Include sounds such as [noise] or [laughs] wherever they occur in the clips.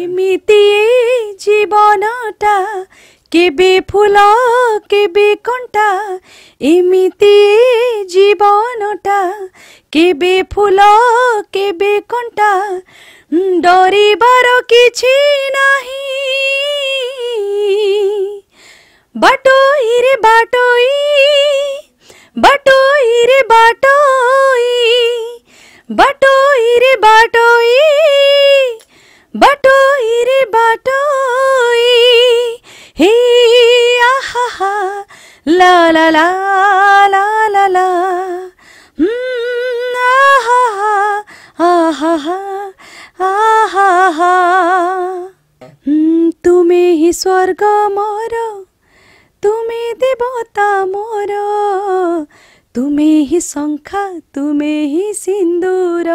ইমিতি জীবনটা কেবে ফুল কেবে কণ্ঠা ইমিতি জীবনটা কেবে ফুল কেবে কণ্ঠা ডরিবার কিছু নাহি বাটোইরে বাটোই বাটোইরে বাটোই বাটোইরে বাটোই বাটোই রে বাটোই হে আহা লা লা লা লা লা তুমি হি স্বর্গ মোর তুমি দেবতা মোর তুমি হি শঙ্খা তুমি হি সিন্দুর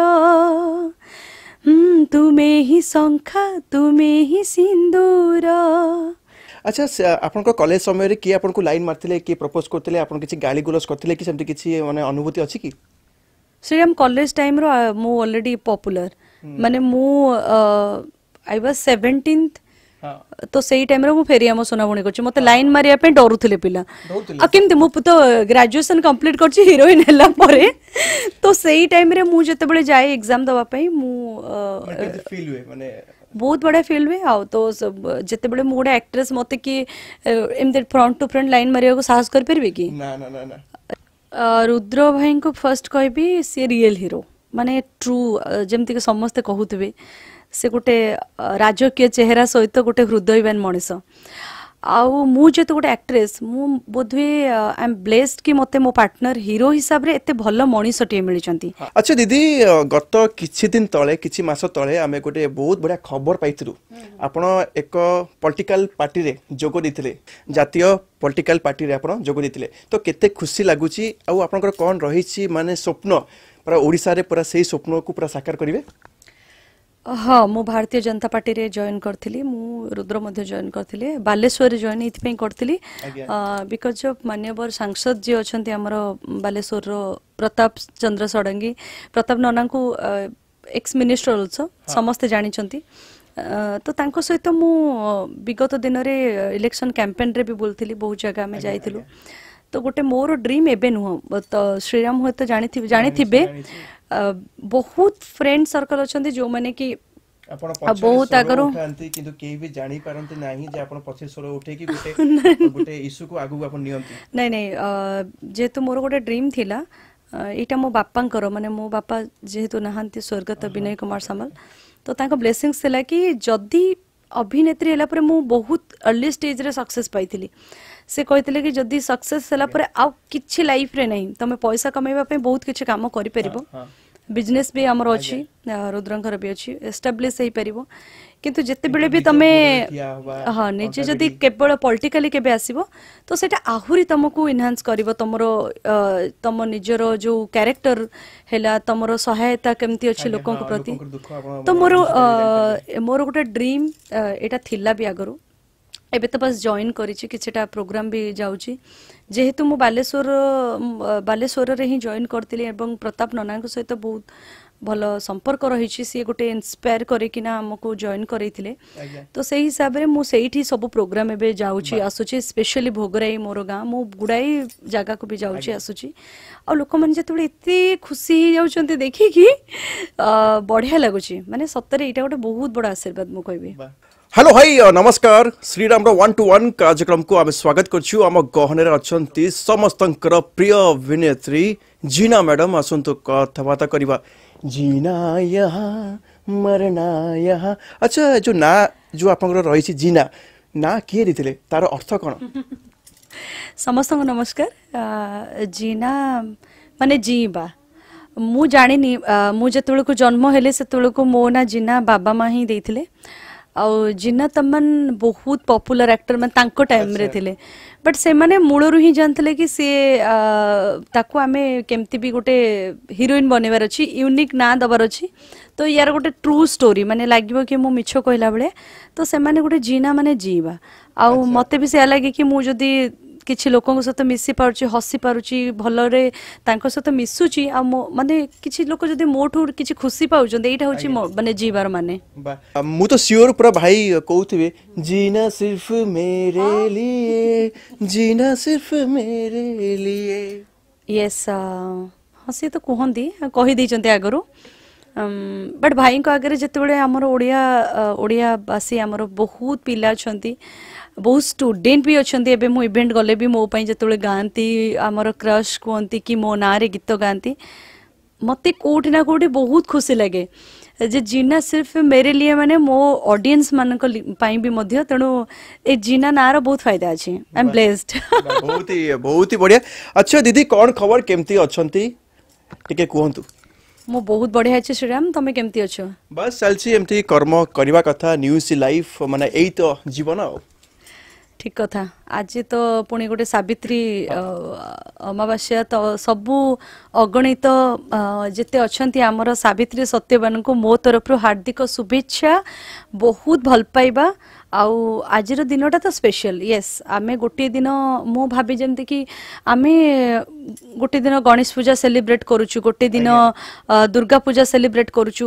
ତୁମେହିଁ ଶଙ୍ଖା ତୁମେହିଁ ସିନ୍ଦୁର ଆଚ୍ଛା ଆପଣଙ୍କ କଲେଜ ସମୟରେ କିଏ ଆପଣଙ୍କୁ ଲାଇନ୍ ମାରିଥିଲେ କିଏ ପ୍ରପୋଜ୍ କରିଥିଲେ ଆପଣ କିଛି ଗାଳି ଗୁଲଜ କରିଥିଲେ କି ସେମିତି କିଛି ମାନେ ଅନୁଭୂତି ଅଛି କି ଶ୍ରୀରାମ କଲେଜ ଟାଇମ୍ର ମୁଁ ଅଲରେଡ଼ି ପପୁଲାର ମାନେ ମୁଁ ଆଇ ୱାଜ୍ ସେଭେଣ୍ଟିନ୍ଥ हाँ। तो सही टाइम रे मु फेरी आमो सोना बणी करछी मते लाइन मारिया पे डरुथिले पिला आ किमिति मु तो ग्रेजुएशन कंप्लीट करछी हीरोइन हेला परे तो सही टाइम रे मु जते बळे जाय एग्जाम दवा पई मु फील हुए माने बहुत बड़ा फील हुए आ तो जते बळे मु गोटे एक्ट्रेस मते की इम दे फ्रंट टू फ्रंट लाइन मारिया को साहस कर परबे की ना ना ना ना रुद्र भाई को फर्स्ट कहबी सी रियल हीरो माने ट्रू जेमति के समस्त कहुथबे ସେ ଗୋଟେ ରାଜକୀୟ ଚେହେରା ସହିତ ଗୋଟେ ହୃଦୟବାନ ମଣିଷ ଆଉ ମୁଁ ଯେହେତୁ ଗୋଟେ ଆକ୍ଟ୍ରେସ୍ ମୁଁ ବୋଧହୁଏ ଆଇ ଏମ୍ ବ୍ଲେସ୍ଡ କି ମୋତେ ମୋ ପାର୍ଟନର ହିରୋ ହିସାବରେ ଏତେ ଭଲ ମଣିଷଟିଏ ମିଳିଛନ୍ତି ଆଚ୍ଛା ଦିଦି ଗତ କିଛି ଦିନ ତଳେ କିଛି ମାସ ତଳେ ଆମେ ଗୋଟେ ବହୁତ ବଢ଼ିଆ ଖବର ପାଇଥିଲୁ ଆପଣ ଏକ ପଲିଟିକାଲ ପାର୍ଟିରେ ଯୋଗ ଦେଇଥିଲେ ଜାତୀୟ ପଲିଟିକାଲ ପାର୍ଟିରେ ଆପଣ ଯୋଗ ଦେଇଥିଲେ ତ କେତେ ଖୁସି ଲାଗୁଛି ଆଉ ଆପଣଙ୍କର କ'ଣ ରହିଛି ମାନେ ସ୍ୱପ୍ନ ପୁରା ଓଡ଼ିଶାରେ ପୁରା ସେଇ ସ୍ୱପ୍ନକୁ ପୁରା ସାକାର କରିବେ भारतीय जनता पर्टी जेन गरिद्रमध्यन गरिलरे जी गरि बिकज अफ मान्यवर सांसद जि अनि बालेश्वर प्रताप चंद्र षडङ्गी प्रताप ननास मिनटर तो तांको सहित मु विगत दिन रे भी बोलिति बहुत जग्गा आइलु तो गोटे मोर ड्रिम ए नुह श्रीरम है त जाने ବହୁତ ଫ୍ରେଣ୍ଡ ସର୍କଲ ଅଛନ୍ତି ଯୋଉମାନେ କି ଆପଣ ବହୁତ ଆଗରୁ ଉଠାନ୍ତି କିନ୍ତୁ କେହି ବି ଜାଣି ପାରନ୍ତି ନାହିଁ ଯେ ଆପଣ ପଛରେ ସ୍ୱର ଉଠେଇକି ଗୋଟେ ଗୋଟେ ଇସ୍ୟୁକୁ ଆଗକୁ ଆପଣ ନିଅନ୍ତି ନାଇଁ ନାଇଁ ଯେହେତୁ ମୋର ଗୋଟେ ଡ୍ରିମ୍ ଥିଲା ଏଇଟା ମୋ ବାପାଙ୍କର ମାନେ ମୋ ବାପା ଯେହେତୁ ନାହାନ୍ତି ସ୍ୱର୍ଗତ ବିନୟ କୁମାର ସାମଲ ତ ତାଙ୍କ ବ୍ଲେସିଂସ୍ ଥିଲା କି ଯଦି ଅଭିନେତ୍ରୀ ହେଲା ପରେ ମୁଁ ବହୁତ ଅର୍ଲି ଷ୍ଟେଜ୍ରେ ସକ୍ସେସ୍ ପାଇଥିଲି ସେ କହିଥିଲେ କି ଯଦି ସକ୍ସେସ୍ ହେଲା ପରେ ଆଉ କିଛି ଲାଇଫ୍ରେ ନାହିଁ ତମେ ପଇସା କମାଇବା ପାଇଁ ବହୁତ କିଛି କାମ କରିପାରିବ ବିଜନେସ୍ ବି ଆମର ଅଛି ରୁଦ୍ରଙ୍କର ବି ଅଛି ଏଷ୍ଟାବ୍ଲିଶ୍ ହେଇପାରିବ किंतु जिते बेले तो भी तमे हां निजे जदि केवल पॉलिटिकली केबे आसीबो तो सेटा आहुरी तमको एनहांस करिवो तमरो तम निजरो जो कैरेक्टर हैला तमरो सहायता केमति अछि लोकों को प्रति तो मोरो मोरो गोटे ड्रीम एटा थिल्ला भी अगरो एबे त बस जॉइन करिछि किछटा प्रोग्राम भी जाउछि जेहेतु मु बालेश्वर बालेश्वर रे ही जॉइन करतिली एवं प्रताप नन्नांक सहित बहुत ଭଲ ସମ୍ପର୍କ ରହିଛି ସିଏ ଗୋଟେ ଇନ୍ସପାୟାର କରିକିନା ଆମକୁ ଜଏନ୍ କରେଇଥିଲେ ତ ସେଇ ହିସାବରେ ମୁଁ ସେଇଠି ସବୁ ପ୍ରୋଗ୍ରାମ ଏବେ ଯାଉଛି ଆସୁଛି ସ୍ପେଶିଆଲି ଭୋଗରାଇ ମୋର ଗାଁ ମୁଁ ଗୁଡ଼ାଏ ଜାଗାକୁ ବି ଯାଉଛି ଆସୁଛି ଆଉ ଲୋକମାନେ ଯେତେବେଳେ ଏତେ ଖୁସି ହେଇଯାଉଛନ୍ତି ଦେଖିକି ବଢ଼ିଆ ଲାଗୁଛି ମାନେ ସତରେ ଏଇଟା ଗୋଟେ ବହୁତ ବଡ଼ ଆଶୀର୍ବାଦ ମୁଁ କହିବି হ্যালো ভাই নমস্কার শ্রীরামর ওয়ান টু ওয়ান কার্যক্রমকু আমি স্বাগত করছু আম গহনের অনেক সমস্ত প্রিয় অভিনেত্রী জিনা ম্যাডাম আসন্তু কথাবার্তা করা जिना यहाँ मरना यहाँ अच्छा जो ना जो आपणको रहेछ जिना ना के रहेछ तार अर्थ कण [laughs] समस्तको नमस्कार जिना माने जिबा म मुझे म जतेबेळको जन्म हेले सेतेबेळको मो ना जिना बाबा मा ही दैथिले ଆଉ ଜିନା ତମନ୍ ବହୁତ ପପୁଲାର ଆକ୍ଟର ମାନେ ତାଙ୍କ ଟାଇମରେ ଥିଲେ ବଟ୍ ସେମାନେ ମୂଳରୁ ହିଁ ଜାଣିଥିଲେ କି ସିଏ ତାକୁ ଆମେ କେମିତି ବି ଗୋଟେ ହିରୋଇନ୍ ବନେଇବାର ଅଛି ୟୁନିକ୍ ନାଁ ଦେବାର ଅଛି ତ ୟାର ଗୋଟେ ଟ୍ରୁ ଷ୍ଟୋରି ମାନେ ଲାଗିବ କି ମୁଁ ମିଛ କହିଲା ବେଳେ ତ ସେମାନେ ଗୋଟେ ଜିନା ମାନେ ଜିଇବା ଆଉ ମୋତେ ବି ସେୟା ଲାଗେ କି ମୁଁ ଯଦି किसी लोकों सहित मिसी पार हसी पार्टी भल सहित मिसुची आ मानते कि लोक जो मोठ कि खुशी पाँच ये हूँ जीवार मान मुझे पूरा भाई कहते जीना हाँ सी तो कहते आगर बट भाई आगे जिते ओडिया ओडियावासी आमर बहुत पिला अच्छा ବହୁତ ଷ୍ଟୁଡେଣ୍ଟ ବି ଅଛନ୍ତି ଏବେ ମୁଁ ଇଭେଣ୍ଟ ଗଲେ ବି ମୋ ପାଇଁ ଯେତେବେଳେ ଗାଆନ୍ତି ଆମର କ୍ରସ୍ କୁହନ୍ତି କି ମୋ ନାଁରେ ଗୀତ ଗାଆନ୍ତି ମୋତେ କେଉଁଠି ନା କେଉଁଠି ବହୁତ ଖୁସି ଲାଗେ ଯେ ଜିନା ସିର୍ଫ ମେରେ ଲିଏ ମାନେ ମୋ ଅଡିଏନ୍ସ ମାନଙ୍କ ପାଇଁ ବି ମଧ୍ୟ ତେଣୁ ଏ ଜିନା ନାଁର ବହୁତ ଫାଇଦା ଅଛି ଆଇ ଏମ୍ ବ୍ଲେସ୍ଡ ବହୁତ ହି ବହୁତ ହି ବଢିଆ ଆଚ୍ଛା ଦିଦି କ'ଣ ଖବର କେମିତି ଅଛନ୍ତି ଟିକେ କୁହନ୍ତୁ ମୁଁ ବହୁତ ବଢିଆ ଅଛି ଶ୍ରୀରାମ ତମେ କେମିତି ଅଛ ବାସ୍ ଚାଲିଛି ଏମିତି କର୍ମ କରିବା କଥା ନ୍ୟୁଜ୍ ଲାଇଫ୍ ମାନେ ଏଇ ତ ଜୀବନ ଆଉ ঠিক কথা আজি তো পুনি গোটে সাবিত্রী অমাবাস্যা তো সবু অগণিত যেতে অছন্তি আমার সাবিত্রী সত্যবানকু মো তরফরু হার্দিক শুভেচ্ছা বহুত ভাল পাইবা ଆଉ ଆଜିର ଦିନଟା ତ ସ୍ପେଶିଆଲ୍ ୟେସ୍ ଆମେ ଗୋଟିଏ ଦିନ ମୁଁ ଭାବି ଯେମିତିକି ଆମେ ଗୋଟିଏ ଦିନ ଗଣେଶ ପୂଜା ସେଲିବ୍ରେଟ୍ କରୁଛୁ ଗୋଟିଏ ଦିନ ଦୁର୍ଗା ପୂଜା ସେଲିବ୍ରେଟ୍ କରୁଛୁ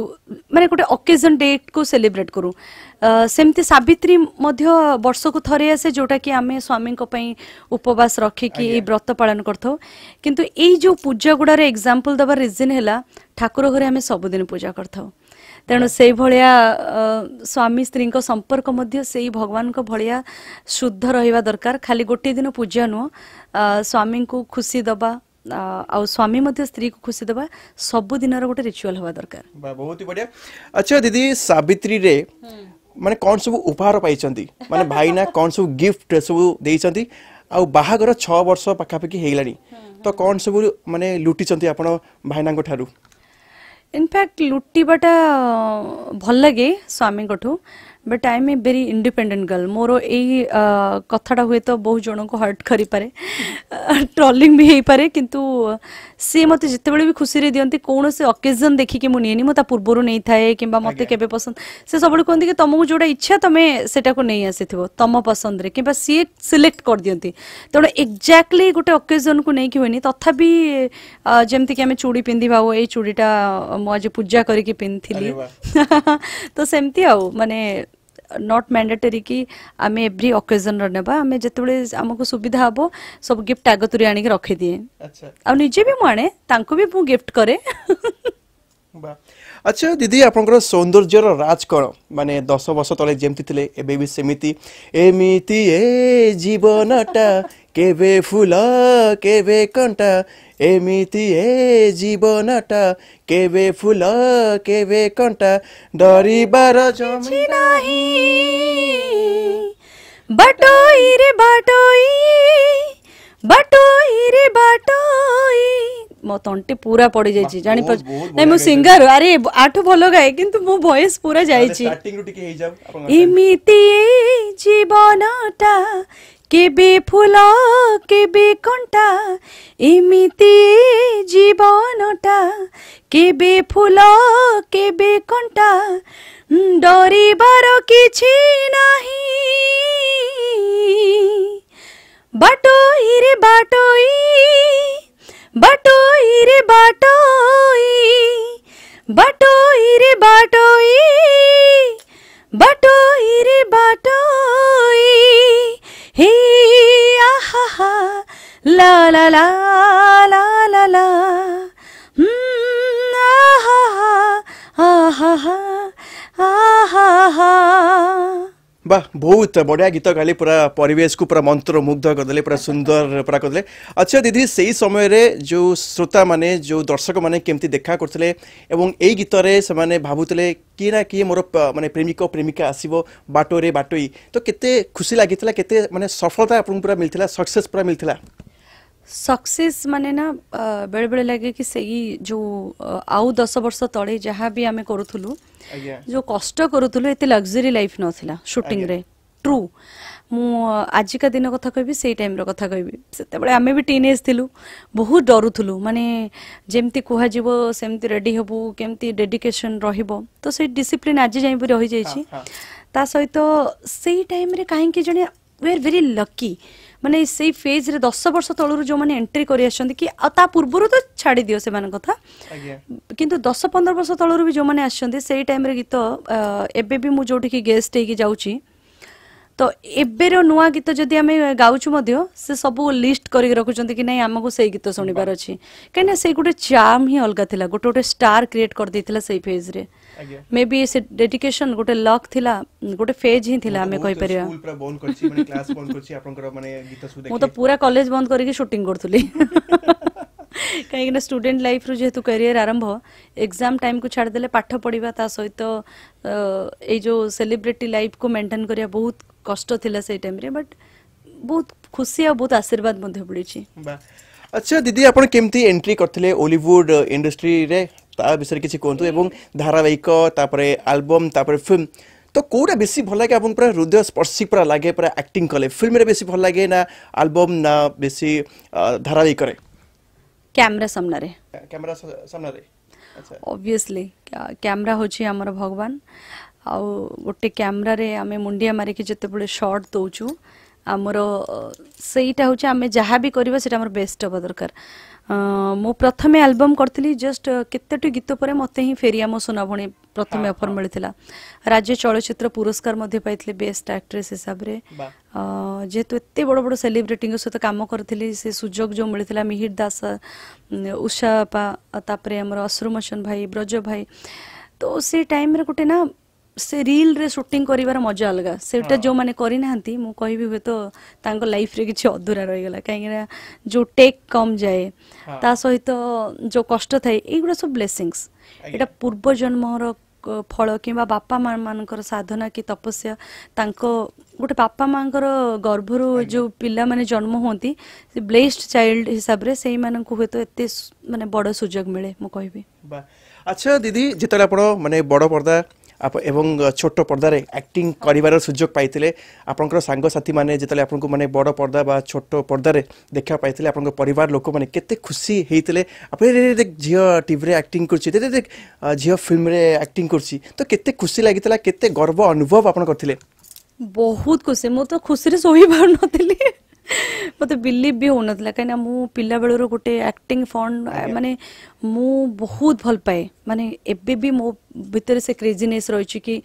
ମାନେ ଗୋଟେ ଅକେଜନ୍ ଡେଟ୍କୁ ସେଲିବ୍ରେଟ୍ କରୁ ସେମିତି ସାବିତ୍ରୀ ମଧ୍ୟ ବର୍ଷକୁ ଥରେ ଆସେ ଯେଉଁଟାକି ଆମେ ସ୍ୱାମୀଙ୍କ ପାଇଁ ଉପବାସ ରଖିକି ଏଇ ବ୍ରତ ପାଳନ କରିଥାଉ କିନ୍ତୁ ଏଇ ଯେଉଁ ପୂଜା ଗୁଡ଼ାର ଏକ୍ଜାମ୍ପଲ୍ ଦେବା ରିଜିନ୍ ହେଲା ଠାକୁର ଘରେ ଆମେ ସବୁଦିନ ପୂଜା କରିଥାଉ ତେଣୁ ସେଇଭଳିଆ ସ୍ୱାମୀ ସ୍ତ୍ରୀଙ୍କ ସମ୍ପର୍କ ମଧ୍ୟ ସେଇ ଭଗବାନଙ୍କ ଭଳିଆ ଶୁଦ୍ଧ ରହିବା ଦରକାର ଖାଲି ଗୋଟିଏ ଦିନ ପୂଜା ନୁହଁ ସ୍ୱାମୀଙ୍କୁ ଖୁସି ଦେବା ଆଉ ସ୍ୱାମୀ ମଧ୍ୟ ସ୍ତ୍ରୀକୁ ଖୁସି ଦେବା ସବୁଦିନର ଗୋଟେ ରିଚୁଆଲ ହେବା ଦରକାର ବହୁତ ବଢ଼ିଆ ଆଚ୍ଛା ଦିଦି ସାବିତ୍ରୀରେ ମାନେ କ'ଣ ସବୁ ଉପହାର ପାଇଛନ୍ତି ମାନେ ଭାଇନା କ'ଣ ସବୁ ଗିଫ୍ଟ ସବୁ ଦେଇଛନ୍ତି ଆଉ ବାହାଘର ଛଅ ବର୍ଷ ପାଖାପାଖି ହେଇଗଲାଣି ତ କ'ଣ ସବୁ ମାନେ ଲୁଟିଛନ୍ତି ଆପଣ ଭାଇନାଙ୍କ ଠାରୁ ଇନଫ୍ୟାକ୍ଟ ଲୁଟିବାଟା ଭଲ ଲାଗେ ସ୍ୱାମୀଙ୍କଠୁ but I am a very independent girl मोर यही कथा हुए तो बहुत जन को हर्ट करें ट्रलिंग भी हो पाए कि सी मत जिते भी खुशी दिखते कौन से अकेजन देखिक मुझे नहीं पूर्व नहीं था कि मत के पसंद से सब कहते कि तुमको जो इच्छा तुम्हें से नहीं आसी थो तुम पसंद में कि सी सिलेक्ट कर दिखते तेनाली एक्जाक्टली गोटे अकेजन को लेकिन हुए हुए तथा जमीक आम चूड़ी ये चूड़ीटा मुझे पूजा करी तो सेमती आ मानने नट म्याडेटेरी कि आम एभ्री अकेजन नेबा आम जतबे आमको सुविधा हम सब गिफ्ट आगतुरी आणिक रखिदिए अच्छा। आ निजे भी मुझे भी मु गिफ्ट करे [laughs] अच्छा, दीदी দিদি আপনার সৌন্দর্যর রাজ কোণ মানে দশ বর্ষ তলে যেমি লে এবে সেমিতি এমিতি এ জীবনটা কেবে ফুল কেবে কণ্টা ଏମିତି ଏ ଜୀବନଟା କେବେ ଫୁଲ କେବେ କଣ୍ଟା ଡରିବାର ଜମି ନାହିଁ ବାଟୋଇରେ ବାଟୋଇ ବାଟୋଇରେ ବାଟୋଇ ମୋ ତଣ୍ଟି ପୁରା ପଡିଯାଇଛି ଜାଣିପାରୁଛି ନାଇଁ ମୁଁ ସିଙ୍ଗର ଆରେ ଆଠୁ ଭଲ ଗାଏ କିନ୍ତୁ ମୋ ଭଏସ ପୁରା ଯାଇଛି ଏମିତି ଜୀବନଟା কেবে ফুল কেবে কণ্টা এমিতি জীবনটা কেবে ফুল কেবে কণ্টা ডরিবার কিছু নাহি বাটোইরে বাটোই বাটোইরে বাটোই বাটোইরে বাটোই বাটোইরে বাটোই 嘿，呀哈哈，啦啦啦，啦啦啦，嗯，啊哈哈，啊哈哈，啊哈哈。বা ବହୁତ ବଢ଼ିଆ ଗୀତ ଗାଲି ପୁରା ପରିବେଶକୁ ପୁରା ମନ୍ତ୍ରମୁଗ୍ଧ କରିଦେଲେ ପୁରା ସୁନ୍ଦର ପୁରା କରିଦେଲେ ଆଚ୍ଛା ଦିଦି ସେଇ ସମୟରେ ଯେଉଁ ଶ୍ରୋତାମାନେ ଯେଉଁ ଦର୍ଶକମାନେ କେମିତି ଦେଖା କରୁଥିଲେ ଏବଂ ଏଇ ଗୀତରେ ସେମାନେ ଭାବୁଥିଲେ କିଏ ନା କିଏ ମୋର ମାନେ ପ୍ରେମିକ ପ୍ରେମିକା ଆସିବ ବାଟୋରେ ବାଟୋଇ ତ କେତେ ଖୁସି ଲାଗିଥିଲା କେତେ ମାନେ ସଫଳତା ଆପଣଙ୍କୁ ପୁରା ମିଳିଥିଲା ସକ୍ସେସ୍ ପୁରା ମିଳିଥିଲା ସକ୍ସେସ୍ ମାନେ ନା ବେଳେବେଳେ ଲାଗେ କି ସେଇ सही ଆଉ ଦଶ ବର୍ଷ ତଳେ ଯାହା ବି ଆମେ କରୁଥିଲୁ करूथुलु କଷ୍ଟ କରୁଥିଲୁ ଏତେ ଲକ୍ଜରୀ लग्जरी ନଥିଲା ସୁଟିଂରେ ଟ୍ରୁ ମୁଁ ଆଜିକା ଦିନ କଥା କହିବି ସେଇ ଟାଇମ୍ର କଥା କହିବି ସେତେବେଳେ ଆମେ ବି ଟିନ୍ ଏଜ୍ ଥିଲୁ ବହୁତ ଡରୁଥିଲୁ ମାନେ ଯେମିତି କୁହାଯିବ ସେମିତି ରେଡ଼ି ହେବୁ କେମିତି ଡେଡିକେସନ୍ ରହିବ ତ ସେଇ ଡିସିପ୍ଲିନ୍ ଆଜି ଯାଏଁ ବି ରହିଯାଇଛି ତା ସହିତ ସେଇ ଟାଇମ୍ରେ କାହିଁକି ଜଣେ ୱି ଆର୍ ଭେରି ଲକି ମାନେ ସେଇ ଫେଜ୍ରେ ଦଶ ବର୍ଷ ତଳରୁ ଯେଉଁମାନେ ଏଣ୍ଟ୍ରି କରିଆସିଛନ୍ତି କି ଆଉ ତା ପୂର୍ବରୁ ତ ଛାଡ଼ି ଦିଅ ସେମାନଙ୍କ କଥା କିନ୍ତୁ ଦଶ ପନ୍ଦର ବର୍ଷ ତଳରୁ ବି ଯେଉଁମାନେ ଆସିଛନ୍ତି ସେଇ ଟାଇମ୍ରେ ଗୀତ ଏବେ ବି ମୁଁ ଯେଉଁଠିକି ଗେଷ୍ଟ ହେଇକି ଯାଉଛି ତ ଏବେର ନୂଆ ଗୀତ ଯଦି ଆମେ ଗାଉଛୁ ମଧ୍ୟ ସେ ସବୁ ଲିଷ୍ଟ କରିକି ରଖୁଛନ୍ତି କି ନାଇଁ ଆମକୁ ସେଇ ଗୀତ ଶୁଣିବାର ଅଛି କାହିଁକିନା ସେଇ ଗୋଟେ ଚାର୍ମ ହିଁ ଅଲଗା ଥିଲା ଗୋଟେ ଗୋଟେ ଷ୍ଟାର କ୍ରିଏଟ୍ କରିଦେଇଥିଲା ସେଇ ଫେଜ୍ରେ ମେ ବି ସେ ଡେଡିକେସନ ଗୋଟେ ଲକ୍ ଥିଲା ଗୋଟେ ଫେଜ୍ ହିଁ ଥିଲା ଆମେ କହିପାରିବା ମୁଁ ତ ପୁରା କଲେଜ ବନ୍ଦ କରିକି ସୁଟିଂ କରୁଥିଲି କାହିଁକିନା ଷ୍ଟୁଡେଣ୍ଟ ଲାଇଫ୍ରୁ ଯେହେତୁ କ୍ୟାରିୟର ଆରମ୍ଭ ଏକ୍ଜାମ୍ ଟାଇମ୍କୁ ଛାଡ଼ିଦେଲେ ପାଠ ପଢ଼ିବା ତା ସହିତ ଏଇ ଯେଉଁ ସେଲିବ୍ରିଟି ଲାଇଫ୍କୁ ମେଣ୍ଟେନ୍ କରିବା ବହୁତ কষ্ট ଥିଲା ସେଇ ଟାଇମ୍ରେ ବଟ୍ ବହୁତ ଖୁସି ଆଉ ବହୁତ ଆଶୀର୍ବାଦ ମଧ୍ୟ ମିଳିଛି ଆଚ୍ଛା ଦିଦି ଆପଣ କେମିତି ଏଣ୍ଟ୍ରି କରିଥିଲେ ଓଲିଉଡ୍ ଇଣ୍ଡଷ୍ଟ୍ରିରେ ତା ବିଷୟରେ କିଛି କୁହନ୍ତୁ ଏବଂ ଧାରାବାହିକ ତାପରେ ଆଲବମ୍ ତାପରେ ଫିଲ୍ମ ତ କେଉଁଟା ବେଶୀ ଭଲ ଲାଗେ ଆପଣଙ୍କୁ ପୁରା ହୃଦୟ ସ୍ପର୍ଶୀ ପୁରା ଲାଗେ ପୁରା ଆକ୍ଟିଂ କଲେ ଫିଲ୍ମରେ ବେଶୀ ଭଲ ଲାଗେ ନା ଆଲବମ୍ ନା ବେଶୀ ଧାରାବାହିକରେ କ୍ୟାମେରା ସାମ୍ନାରେ କ୍ୟାମେରା ସାମ୍ନାରେ ଅବଭିୟସଲି କ୍ୟାମେରା ହେଉଛି ଆମର ଭଗବାନ ଆଉ ଗୋଟେ କ୍ୟାମେରାରେ ଆମେ ମୁଣ୍ଡିଆ ମାରିକି ଯେତେବେଳେ ସର୍ଟ ଦେଉଛୁ ଆମର ସେଇଟା ହେଉଛି ଆମେ ଯାହା ବି କରିବା ସେଇଟା ଆମର ବେଷ୍ଟ ହେବା ଦରକାର ମୁଁ ପ୍ରଥମେ ଆଲବମ୍ କରିଥିଲି ଜଷ୍ଟ କେତେଟି ଗୀତ ପରେ ମୋତେ ହିଁ ଫେରିଆ ମୋ ସୁନା ଭଉଣୀ ପ୍ରଥମେ ଅଫର୍ ମିଳିଥିଲା ରାଜ୍ୟ ଚଳଚ୍ଚିତ୍ର ପୁରସ୍କାର ମଧ୍ୟ ପାଇଥିଲି ବେଷ୍ଟ ଆକ୍ଟ୍ରେସ୍ ହିସାବରେ ଯେହେତୁ ଏତେ ବଡ଼ ବଡ଼ ସେଲିବ୍ରିଟିଙ୍କ ସହିତ କାମ କରିଥିଲି ସେ ସୁଯୋଗ ଯେଉଁ ମିଳିଥିଲା ମିହିର ଦାସ ଉଷା ବାପା ତାପରେ ଆମର ଅଶ୍ରୁମୋଚନ ଭାଇ ବ୍ରଜ ଭାଇ ତ ସେ ଟାଇମ୍ରେ ଗୋଟେ ନା से रील रे सुटिंग करिवार मजा अलग से जो मैंने करना नहंती मु तो लाइफ रे कि अधूरा रही गेला काहे जो टेक कम जाए ता सहित जो कष्ट थाए एगुडा सब ब्लेसिंग्स एटा पूर्व जन्म फल कि बापा मान मान साधना कि तपस्या गोटे बापा माँ गर्भर जो पिला माने जन्म हूँ ब्लेस्ड चाइल्ड हिसाब से हे तो एत मानते बड़ सुजोग मिले मुझे अच्छा दीदी जिते आप बड़ पर्दा এবং ছোট পর্দার আক্টিং করিবার সুযোগ পাইলে আপনার সাংসাথী মানে যেত আপনার মানে বড় পর্দা বা ছোট পর্দার দেখা পাইলে আপনার পরিবার লোক মানে কেতে খুশি হয়েছে আপনি দেখ ঝিও টিভিরে আক্টিং করছি দে দেখ ঝিও ফিল্মে আক্টিং করছি তো কেতে খুশি লাগি কেতে গর্ব অনুভব আপনার করলে বহুত খুশি মু তো খুশি শোই পারুনলি ମୋତେ ବିଲିଭ୍ ବି ହେଉନଥିଲା କାହିଁକିନା ମୁଁ ପିଲାବେଳରୁ ଗୋଟେ ଆକ୍ଟିଂ ଫଣ୍ଡ ମାନେ ମୁଁ ବହୁତ ଭଲ ପାଏ ମାନେ ଏବେ ବି ମୋ ଭିତରେ ସେ କ୍ରେଜିନେସ୍ ରହିଛି କି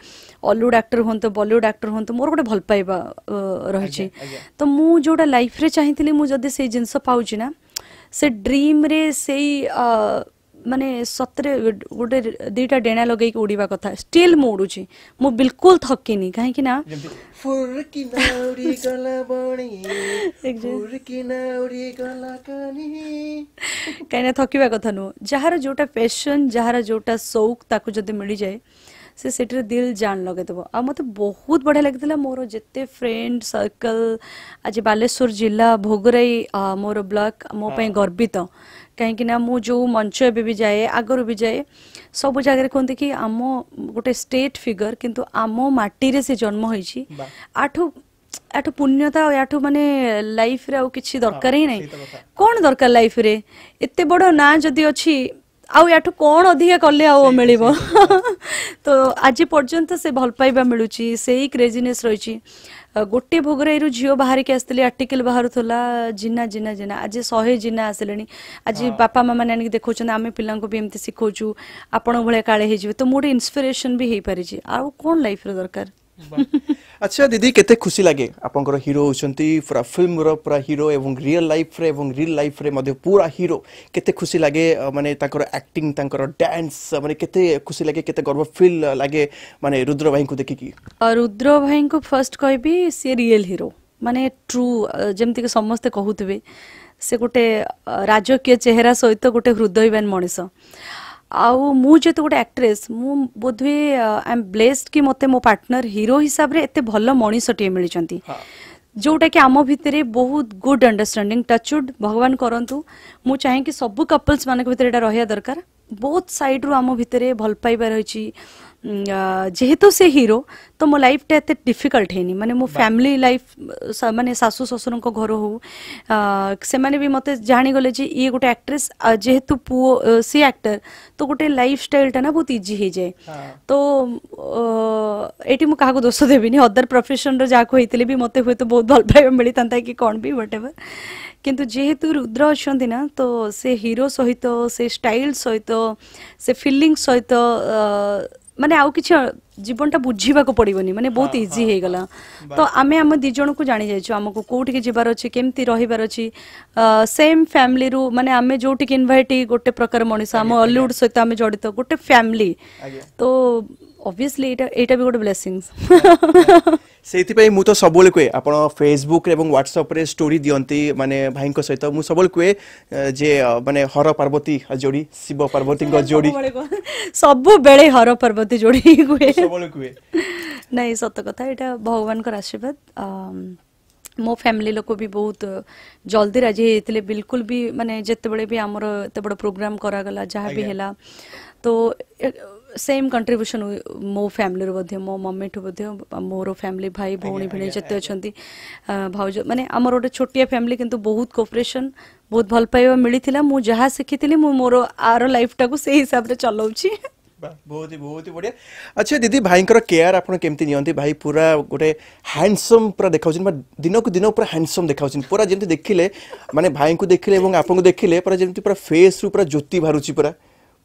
ଅଲିଉଡ଼ ଆକ୍ଟର ହୁଅନ୍ତୁ ବଲିଉଡ଼ ଆକ୍ଟର ହୁଅନ୍ତୁ ମୋର ଗୋଟେ ଭଲ ପାଇବା ରହିଛି ତ ମୁଁ ଯେଉଁଟା ଲାଇଫ୍ରେ ଚାହିଁଥିଲି ମୁଁ ଯଦି ସେଇ ଜିନିଷ ପାଉଛି ନା ସେ ଡ୍ରିମ୍ରେ ସେଇ ମାନେ ସତରେ ଗୋଟେ ଦୁଇଟା ଡେଣା ଲଗେଇକି ଉଡ଼ିବା କଥା ଷ୍ଟିଲ୍ ମୁଁ ଉଡ଼ୁଛି ମୁଁ ବିଲକୁଲ ଥକିନି କାହିଁକି ନା କାହିଁକିନା ଥକିବା କଥା ନୁହଁ ଯାହାର ଯୋଉଟା ପେସନ୍ ଯାହାର ଯୋଉଟା ସଉକ ତାକୁ ଯଦି ମିଳିଯାଏ ସେ ସେଠାରେ ଦିଲ ଜାଣ ଲଗେଇଦେବ ଆଉ ମୋତେ ବହୁତ ବଢ଼ିଆ ଲାଗିଥିଲା ମୋର ଯେତେ ଫ୍ରେଣ୍ଡ ସର୍କଲ ଆଜି ବାଲେଶ୍ୱର ଜିଲ୍ଲା ଭୋଗରାଇ ମୋର ବ୍ଲକ୍ ମୋ ପାଇଁ ଗର୍ବିତ କାହିଁକିନା ମୁଁ ଯେଉଁ ମଞ୍ଚ ଏବେ ବି ଯାଏ ଆଗରୁ ବି ଯାଏ ସବୁ ଜାଗାରେ କୁହନ୍ତି କି ଆମ ଗୋଟେ ଷ୍ଟେଟ୍ ଫିଗର କିନ୍ତୁ ଆମ ମାଟିରେ ସେ ଜନ୍ମ ହେଇଛି ଆଠୁ ୟାଠୁ ପୁଣ୍ୟତା ଆଉ ୟାଠୁ ମାନେ ଲାଇଫରେ ଆଉ କିଛି ଦରକାର ହିଁ ନାହିଁ କ'ଣ ଦରକାର ଲାଇଫରେ ଏତେ ବଡ଼ ନାଁ ଯଦି ଅଛି ଆଉ ୟାଠୁ କ'ଣ ଅଧିକା କଲେ ଆଉ ମିଳିବ ତ ଆଜି ପର୍ଯ୍ୟନ୍ତ ସେ ଭଲ ପାଇବା ମିଳୁଛି ସେଇ କ୍ରେଜିନେସ୍ ରହିଛି ଗୋଟିଏ ଭୋଗରେ ଏରୁ ଝିଅ ବାହାରିକି ଆସିଥିଲି ଆର୍ଟିକେଲ ବାହାରୁଥିଲା ଜିନା ଜିନା ଜିନା ଆଜି ଶହେ ଜିନା ଆସିଲେଣି ଆଜି ବାପା ମାମାନେ ଆଣିକି ଦେଖାଉଛନ୍ତି ଆମେ ପିଲାଙ୍କୁ ବି ଏମିତି ଶିଖାଉଛୁ ଆପଣଙ୍କ ଭଳିଆ କାଳେ ହେଇଯିବେ ତ ମୁଁ ଗୋଟେ ଇନ୍ସପିରେସନ୍ ବି ହେଇପାରିଛି ଆଉ କ'ଣ ଲାଇଫ୍ରେ ଦରକାର [laughs] আচ্ছা দিদি কেতে খুশি লাগে আপনার হিরো হচ্ছেন পুরা ফিল্মর পুরা হিরো এবং রিয়েল লাইফরে এবং রিয়েল লাইফরে মধ্যে পুরা হিরো কেতে খুশি লাগে মানে তাঁর আক্টিং তাঁর ড্যান্স মানে কেতে খুশি লাগে কেতে গর্ব ফিল লাগে মানে রুদ্র ভাইঙ্কু দেখিকি রুদ্র ভাইঙ্কু ফার্স্ট কইবি সি রিয়েল হিরো মানে ট্রু যেমিতিকি সমস্তে কহুথিবে সে গোটে রাজকীয় চেহারা সহিত গোটে হৃদয়বান মনিষ ଆଉ ମୁଁ ଯେହେତୁ ଗୋଟେ ଆକ୍ଟ୍ରେସ୍ ମୁଁ ବୋଧହୁଏ ଆଇ ଏମ୍ ବ୍ଲେସ୍ଡ କି ମୋତେ ମୋ ପାର୍ଟନର ହିରୋ ହିସାବରେ ଏତେ ଭଲ ମଣିଷଟିଏ ମିଳିଛନ୍ତି जोटा कि आम भितर बहुत गुड अंडरस्टाडिंग टचवुड भगवान करूँ मुझे चाहे कि सब कपल्स मान भितर रहा दरकार बहुत सैड्रु आम भितर भल पाइबा रही ଯେହେତୁ ସେ ହିରୋ ତ ମୋ ଲାଇଫ୍ଟା ଏତେ ଡିଫିକଲ୍ଟ ହେଇନି ମାନେ ମୋ ଫ୍ୟାମିଲି ଲାଇଫ୍ ମାନେ ଶାଶୁ ଶ୍ୱଶୁରଙ୍କ ଘର ହଉ ସେମାନେ ବି ମୋତେ ଜାଣିଗଲେ ଯେ ଇଏ ଗୋଟେ ଆକ୍ଟ୍ରେସ୍ ଯେହେତୁ ପୁଅ ସେ ଆକ୍ଟର ତ ଗୋଟେ ଲାଇଫ୍ ଷ୍ଟାଇଲ୍ଟା ନା ବହୁତ ଇଜି ହେଇଯାଏ ତ ଏଠି ମୁଁ କାହାକୁ ଦୋଷ ଦେବିନି ଅଦର ପ୍ରଫେସନ୍ର ଯାହାକୁ ହେଇଥିଲେ ବି ମୋତେ ହୁଏତ ବହୁତ ଭଲ ପାଇବା ମିଳିଥାନ୍ତା କି କ'ଣ ବି ବଟ୍ ଏଭର୍ କିନ୍ତୁ ଯେହେତୁ ରୁଦ୍ର ଅଛନ୍ତି ନା ତ ସେ ହିରୋ ସହିତ ସେ ଷ୍ଟାଇଲ୍ ସହିତ ସେ ଫିଲିଂ ସହିତ ମାନେ ଆଉ କିଛି ଜୀବନଟା ବୁଝିବାକୁ ପଡ଼ିବନି ମାନେ ବହୁତ ଇଜି ହେଇଗଲା ତ ଆମେ ଆମ ଦି ଜଣକୁ ଜାଣିଯାଇଛୁ ଆମକୁ କୋଉଠିକି ଯିବାର ଅଛି କେମିତି ରହିବାର ଅଛି ସେମ୍ ଫ୍ୟାମିଲିରୁ ମାନେ ଆମେ ଯୋଉଠିକି ଇନଭାଇଟ୍ ଗୋଟେ ପ୍ରକାର ମଣିଷ ଆମ ଅଲିଉଡ୍ ସହିତ ଆମେ ଜଡ଼ିତ ଗୋଟେ ଫ୍ୟାମିଲି ତ obviously eta eta bi gote blessings ସେଇଥି ପାଇଁ ମୁଁ ତ ସବୁବେଳେ କୁହେ ଆପଣ ଫେସବୁକ୍ ଏବଂ WhatsApp ରେ ଷ୍ଟୋରୀ ଦିଅନ୍ତି ମାନେ ଭାଇଙ୍କ ସହିତ ମୁଁ ସବୁବେଳେ କୁହେ ଯେ ମାନେ ହର ପାର୍ବତୀ ଯୋଡ଼ି ଶିବ ପାର୍ବତୀଙ୍କ ଯୋଡ଼ି ସବୁବେଳେ ହର ପାର୍ବତୀ ଯୋଡ଼ି କୁହେ ସବୁବେଳେ କୁହେ ନାଇଁ ସତ କଥା ଏଇଟା ଭଗବାନଙ୍କର ଆଶୀର୍ବାଦ ମୋ ଫ୍ୟାମିଲି ଲୋକ ବି ବହୁତ ଜଲ୍ଦି ରାଜି ହେଇଯାଇଥିଲେ ବିଲକୁଲ ବି ମାନେ ଯେତେବେଳେ ବି ଆମର ଏତେ ବଡ଼ ପ୍ରୋଗ୍ରାମ୍ କରାଗଲା ଯାହା ବି ହେଲା ତ ସେମ୍ କଣ୍ଟ୍ରିବ୍ୟୁସନ୍ ମୋ ଫ୍ୟାମିଲିରୁ ମଧ୍ୟ ମୋ ମମିଠୁ ମଧ୍ୟ ମୋର ଫ୍ୟାମିଲି ଭାଇ ଭଉଣୀ ଭିଣେଇ ଯେତେ ଅଛନ୍ତି ଭାଉଜ ମାନେ ଆମର ଗୋଟେ ଛୋଟିଆ ଫ୍ୟାମିଲି କିନ୍ତୁ ବହୁତ କୋପରେସନ୍ ବହୁତ ଭଲ ପାଇବା ମିଳିଥିଲା ମୁଁ ଯାହା ଶିଖିଥିଲି ମୁଁ ମୋର ଆର ଲାଇଫଟାକୁ ସେଇ ହିସାବରେ ଚଲାଉଛି ବହୁତ ହି ବହୁତ ହି ବଢ଼ିଆ ଆଚ୍ଛା ଦିଦି ଭାଇଙ୍କର କେୟାର ଆପଣ କେମିତି ନିଅନ୍ତି ଭାଇ ପୁରା ଗୋଟେ ହ୍ୟାଣ୍ଡସମ୍ ପୁରା ଦେଖାଉଛନ୍ତି ବା ଦିନକୁ ଦିନ ପୁରା ହ୍ୟାଣ୍ଡସମ୍ ଦେଖାଉଛନ୍ତି ପୁରା ଯେମିତି ଦେଖିଲେ ମାନେ ଭାଇଙ୍କୁ ଦେଖିଲେ ଏବଂ ଆପଣଙ୍କୁ ଦେଖିଲେ ପୁରା ଯେମିତି ପୁରା ଫେସ୍ରୁ ପୁରା ଜ୍ୟୋତି ବାହାରୁଛି ପୁରା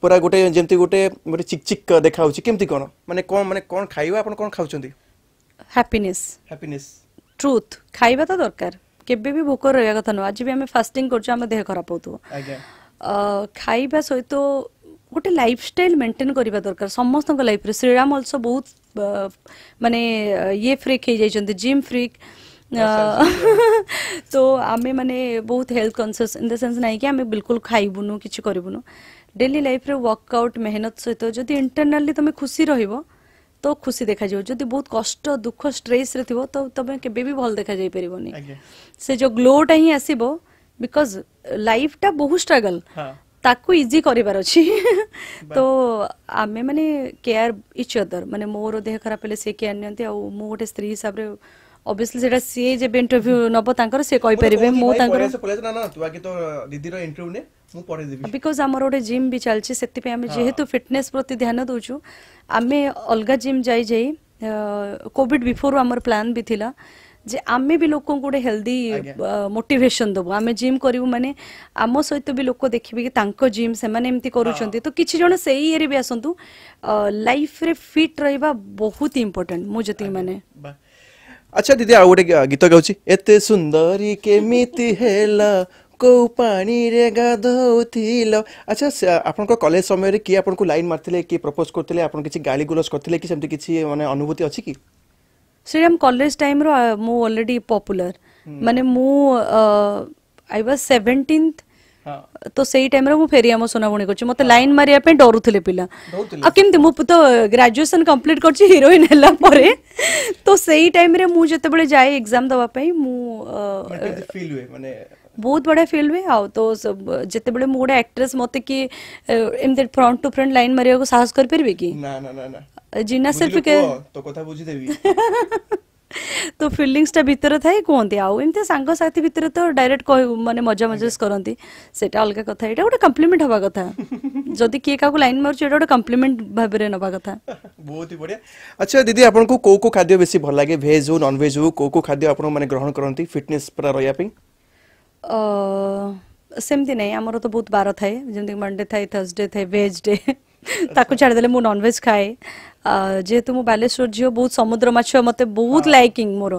पूरा गोटे जमी गोटे गोटे चिक चिक देखा कमी कौन मानते कौन मानते कौन खाइबा खाऊँ ट्रुथ खाइबा तो दरकार केबे भोक रहा कथ नुह आज भी आम फास्टिंग कर देह खराब हो खाइबा सहित गोटे लाइफ स्टाइल मेन्टेन करवा दरकार समस्त लाइफ श्रीराम अल्सो बहुत मानने ये फ्रिक जिम फ्रिक तो आम मैंने बहुत health conscious in the sense कि आम बिलकुल खाइबुनु किबुनु ଡେଲି ଲାଇଫ୍ରେ ୱାର୍କଆଉଟ୍ ମେହନତ ସହିତ ଯଦି ଇଣ୍ଟରନାଲି ତୁମେ ଖୁସି ରହିବ ତ ଖୁସି ଦେଖାଯିବ ଯଦି ବହୁତ କଷ୍ଟ ଦୁଃଖ ଷ୍ଟ୍ରେସ୍ରେ ଥିବ ତ ତୁମେ କେବେ ବି ଭଲ ଦେଖାଯାଇପାରିବନି ସେ ଯେଉଁ ଗ୍ଲୋଟା ହିଁ ଆସିବ ବିକଜ୍ ଲାଇଫ୍ଟା ବହୁତ ଷ୍ଟ୍ରଗଲ୍ ତାକୁ ଇଜି କରିବାର ଅଛି ତ ଆମେମାନେ କେୟାର ଇଚ୍ ଅଦର ମାନେ ମୋର ଦେହ ଖରାପ ହେଲେ ସେ କେୟାର ନିଅନ୍ତି ଆଉ ମୁଁ ଗୋଟେ ସ୍ତ୍ରୀ ହିସାବରେ ଅବଭିୟସଲି ସେଇଟା ସିଏ ଯେବେ ଇଣ୍ଟରଭ୍ୟୁ ନବ ତାଙ୍କର ସିଏ କହିପାରିବେ ମୁଁ ତାଙ୍କର ବିକଜ ଆମର ଗୋଟେ ଜିମ୍ ବି ଚାଲିଛି ସେଥିପାଇଁ ଆମେ ଯେହେତୁ ଫିଟନେସ୍ ପ୍ରତି ଧ୍ୟାନ ଦେଉଛୁ ଆମେ ଅଲଗା ଜିମ୍ ଯାଇ ଯାଇ କୋଭିଡ ବିଫୋର୍ ଆମର ପ୍ଲାନ୍ ବି ଥିଲା ଯେ ଆମେ ବି ଲୋକଙ୍କୁ ଗୋଟେ ହେଲ୍ଦି ମୋଟିଭେସନ୍ ଦେବୁ ଆମେ ଜିମ୍ କରିବୁ ମାନେ ଆମ ସହିତ ବି ଲୋକ ଦେଖିବେ କି ତାଙ୍କ ଜିମ୍ ସେମାନେ ଏମିତି କରୁଛନ୍ତି ତ କିଛି ଜଣ ସେଇ ଇଏରେ ବି ଆସନ୍ତୁ ଲାଇଫ୍ରେ ଫିଟ୍ ରହିବା ବହୁତ ଇମ୍ପୋର୍ଟାଣ୍ଟ ମୁଁ ଯେତିକି ମାନେ ଆଚ୍ଛା ଦିଦି ଆଉ ଗୋଟେ ଗୀତ ଗାଉଛି ଏତେ ସୁନ୍ଦରୀ କେମିତି ହେଲା କୋଉ ପାଣିରେ ଗାଧଉଥିଲ ଆଚ୍ଛା ଆପଣଙ୍କ କଲେଜ ସମୟରେ କିଏ ଆପଣଙ୍କୁ ଲାଇନ୍ ମାରିଥିଲେ କିଏ ପ୍ରପୋଜ୍ କରିଥିଲେ ଆପଣ କିଛି ଗାଳି ଗୁଲଜ କରିଥିଲେ କି ସେମିତି କିଛି ମାନେ ଅନୁଭୂତି ଅଛି କି ଶ୍ରୀରାମ କଲେଜ ଟାଇମ୍ର ମୁଁ ଅଲରେଡ଼ି ପପୁଲାର ମାନେ ମୁଁ ଆଇ ୱାଜ୍ ସେଭେଣ୍ଟିନ୍ଥ ତ ସେଇ ଟାଇମ୍ରେ ମୁଁ ଫେରି ଆମ ସୁନାମୁଣି କରୁଛି ମୋତେ ଲାଇନ୍ ମାରିବା ପାଇଁ ଡରୁଥିଲେ ପିଲା ଆଉ କେମିତି ମୁଁ ତ ଗ୍ରାଜୁଏସନ୍ କମ୍ପ୍ଲିଟ୍ କରିଛି ହିରୋଇନ୍ ହେଲା ପରେ ତ ସେଇ ଟାଇମ୍ରେ ମୁଁ ଯେତେବେଳେ ଯାଏ ଏକ୍ଜାମ୍ ଦେବା ପାଇଁ ମୁଁ ବହୁତ ବଢ଼ିଆ ଫିଲ୍ ହୁଏ ଆଉ ତ ଯେତେବେଳେ ମୁଁ ଗୋଟେ ଆକ୍ଟ୍ରେସ୍ ମୋତେ କି ଏମିତି ଫ୍ରଣ୍ଟ ଟୁ ଫ୍ରଣ୍ଟ ଲାଇନ୍ ମାରିବାକୁ ସାହସ କରିପାରିବେ କି ଜିନା ସେଲ୍ଫି ତୋ କଥା ବୁଝିଦେବି तो फिलिंगसटा भितर था कहते आम सांगसाथी भितर तो डायरेक्ट कह मानते मजा मजेस करती से अलग कथ ये गोटे कम्प्लीमेंट हवा कथ जदि किए क्या लाइन मारे गोटे कम्प्लीमेंट भाव में ना कथ बहुत ही बढ़िया अच्छा दीदी आपन को कौ खाद्य बेस भल लगे भेज हूँ ननभेज हूँ कौ खाद्य मैंने ग्रहण करती फिटनेस पूरा रही सेमती नहीं आमर तो बहुत बार थाए जमी मंडे थाए थर्सडे थाए भेज डे छाड़देले मुझ ननभेज खाए ଯେହେତୁ ମୁଁ ବାଲେଶ୍ୱର ଝିଅ ବହୁତ ସମୁଦ୍ର ମାଛ ମୋତେ ବହୁତ ଲାଇକିଂ ମୋର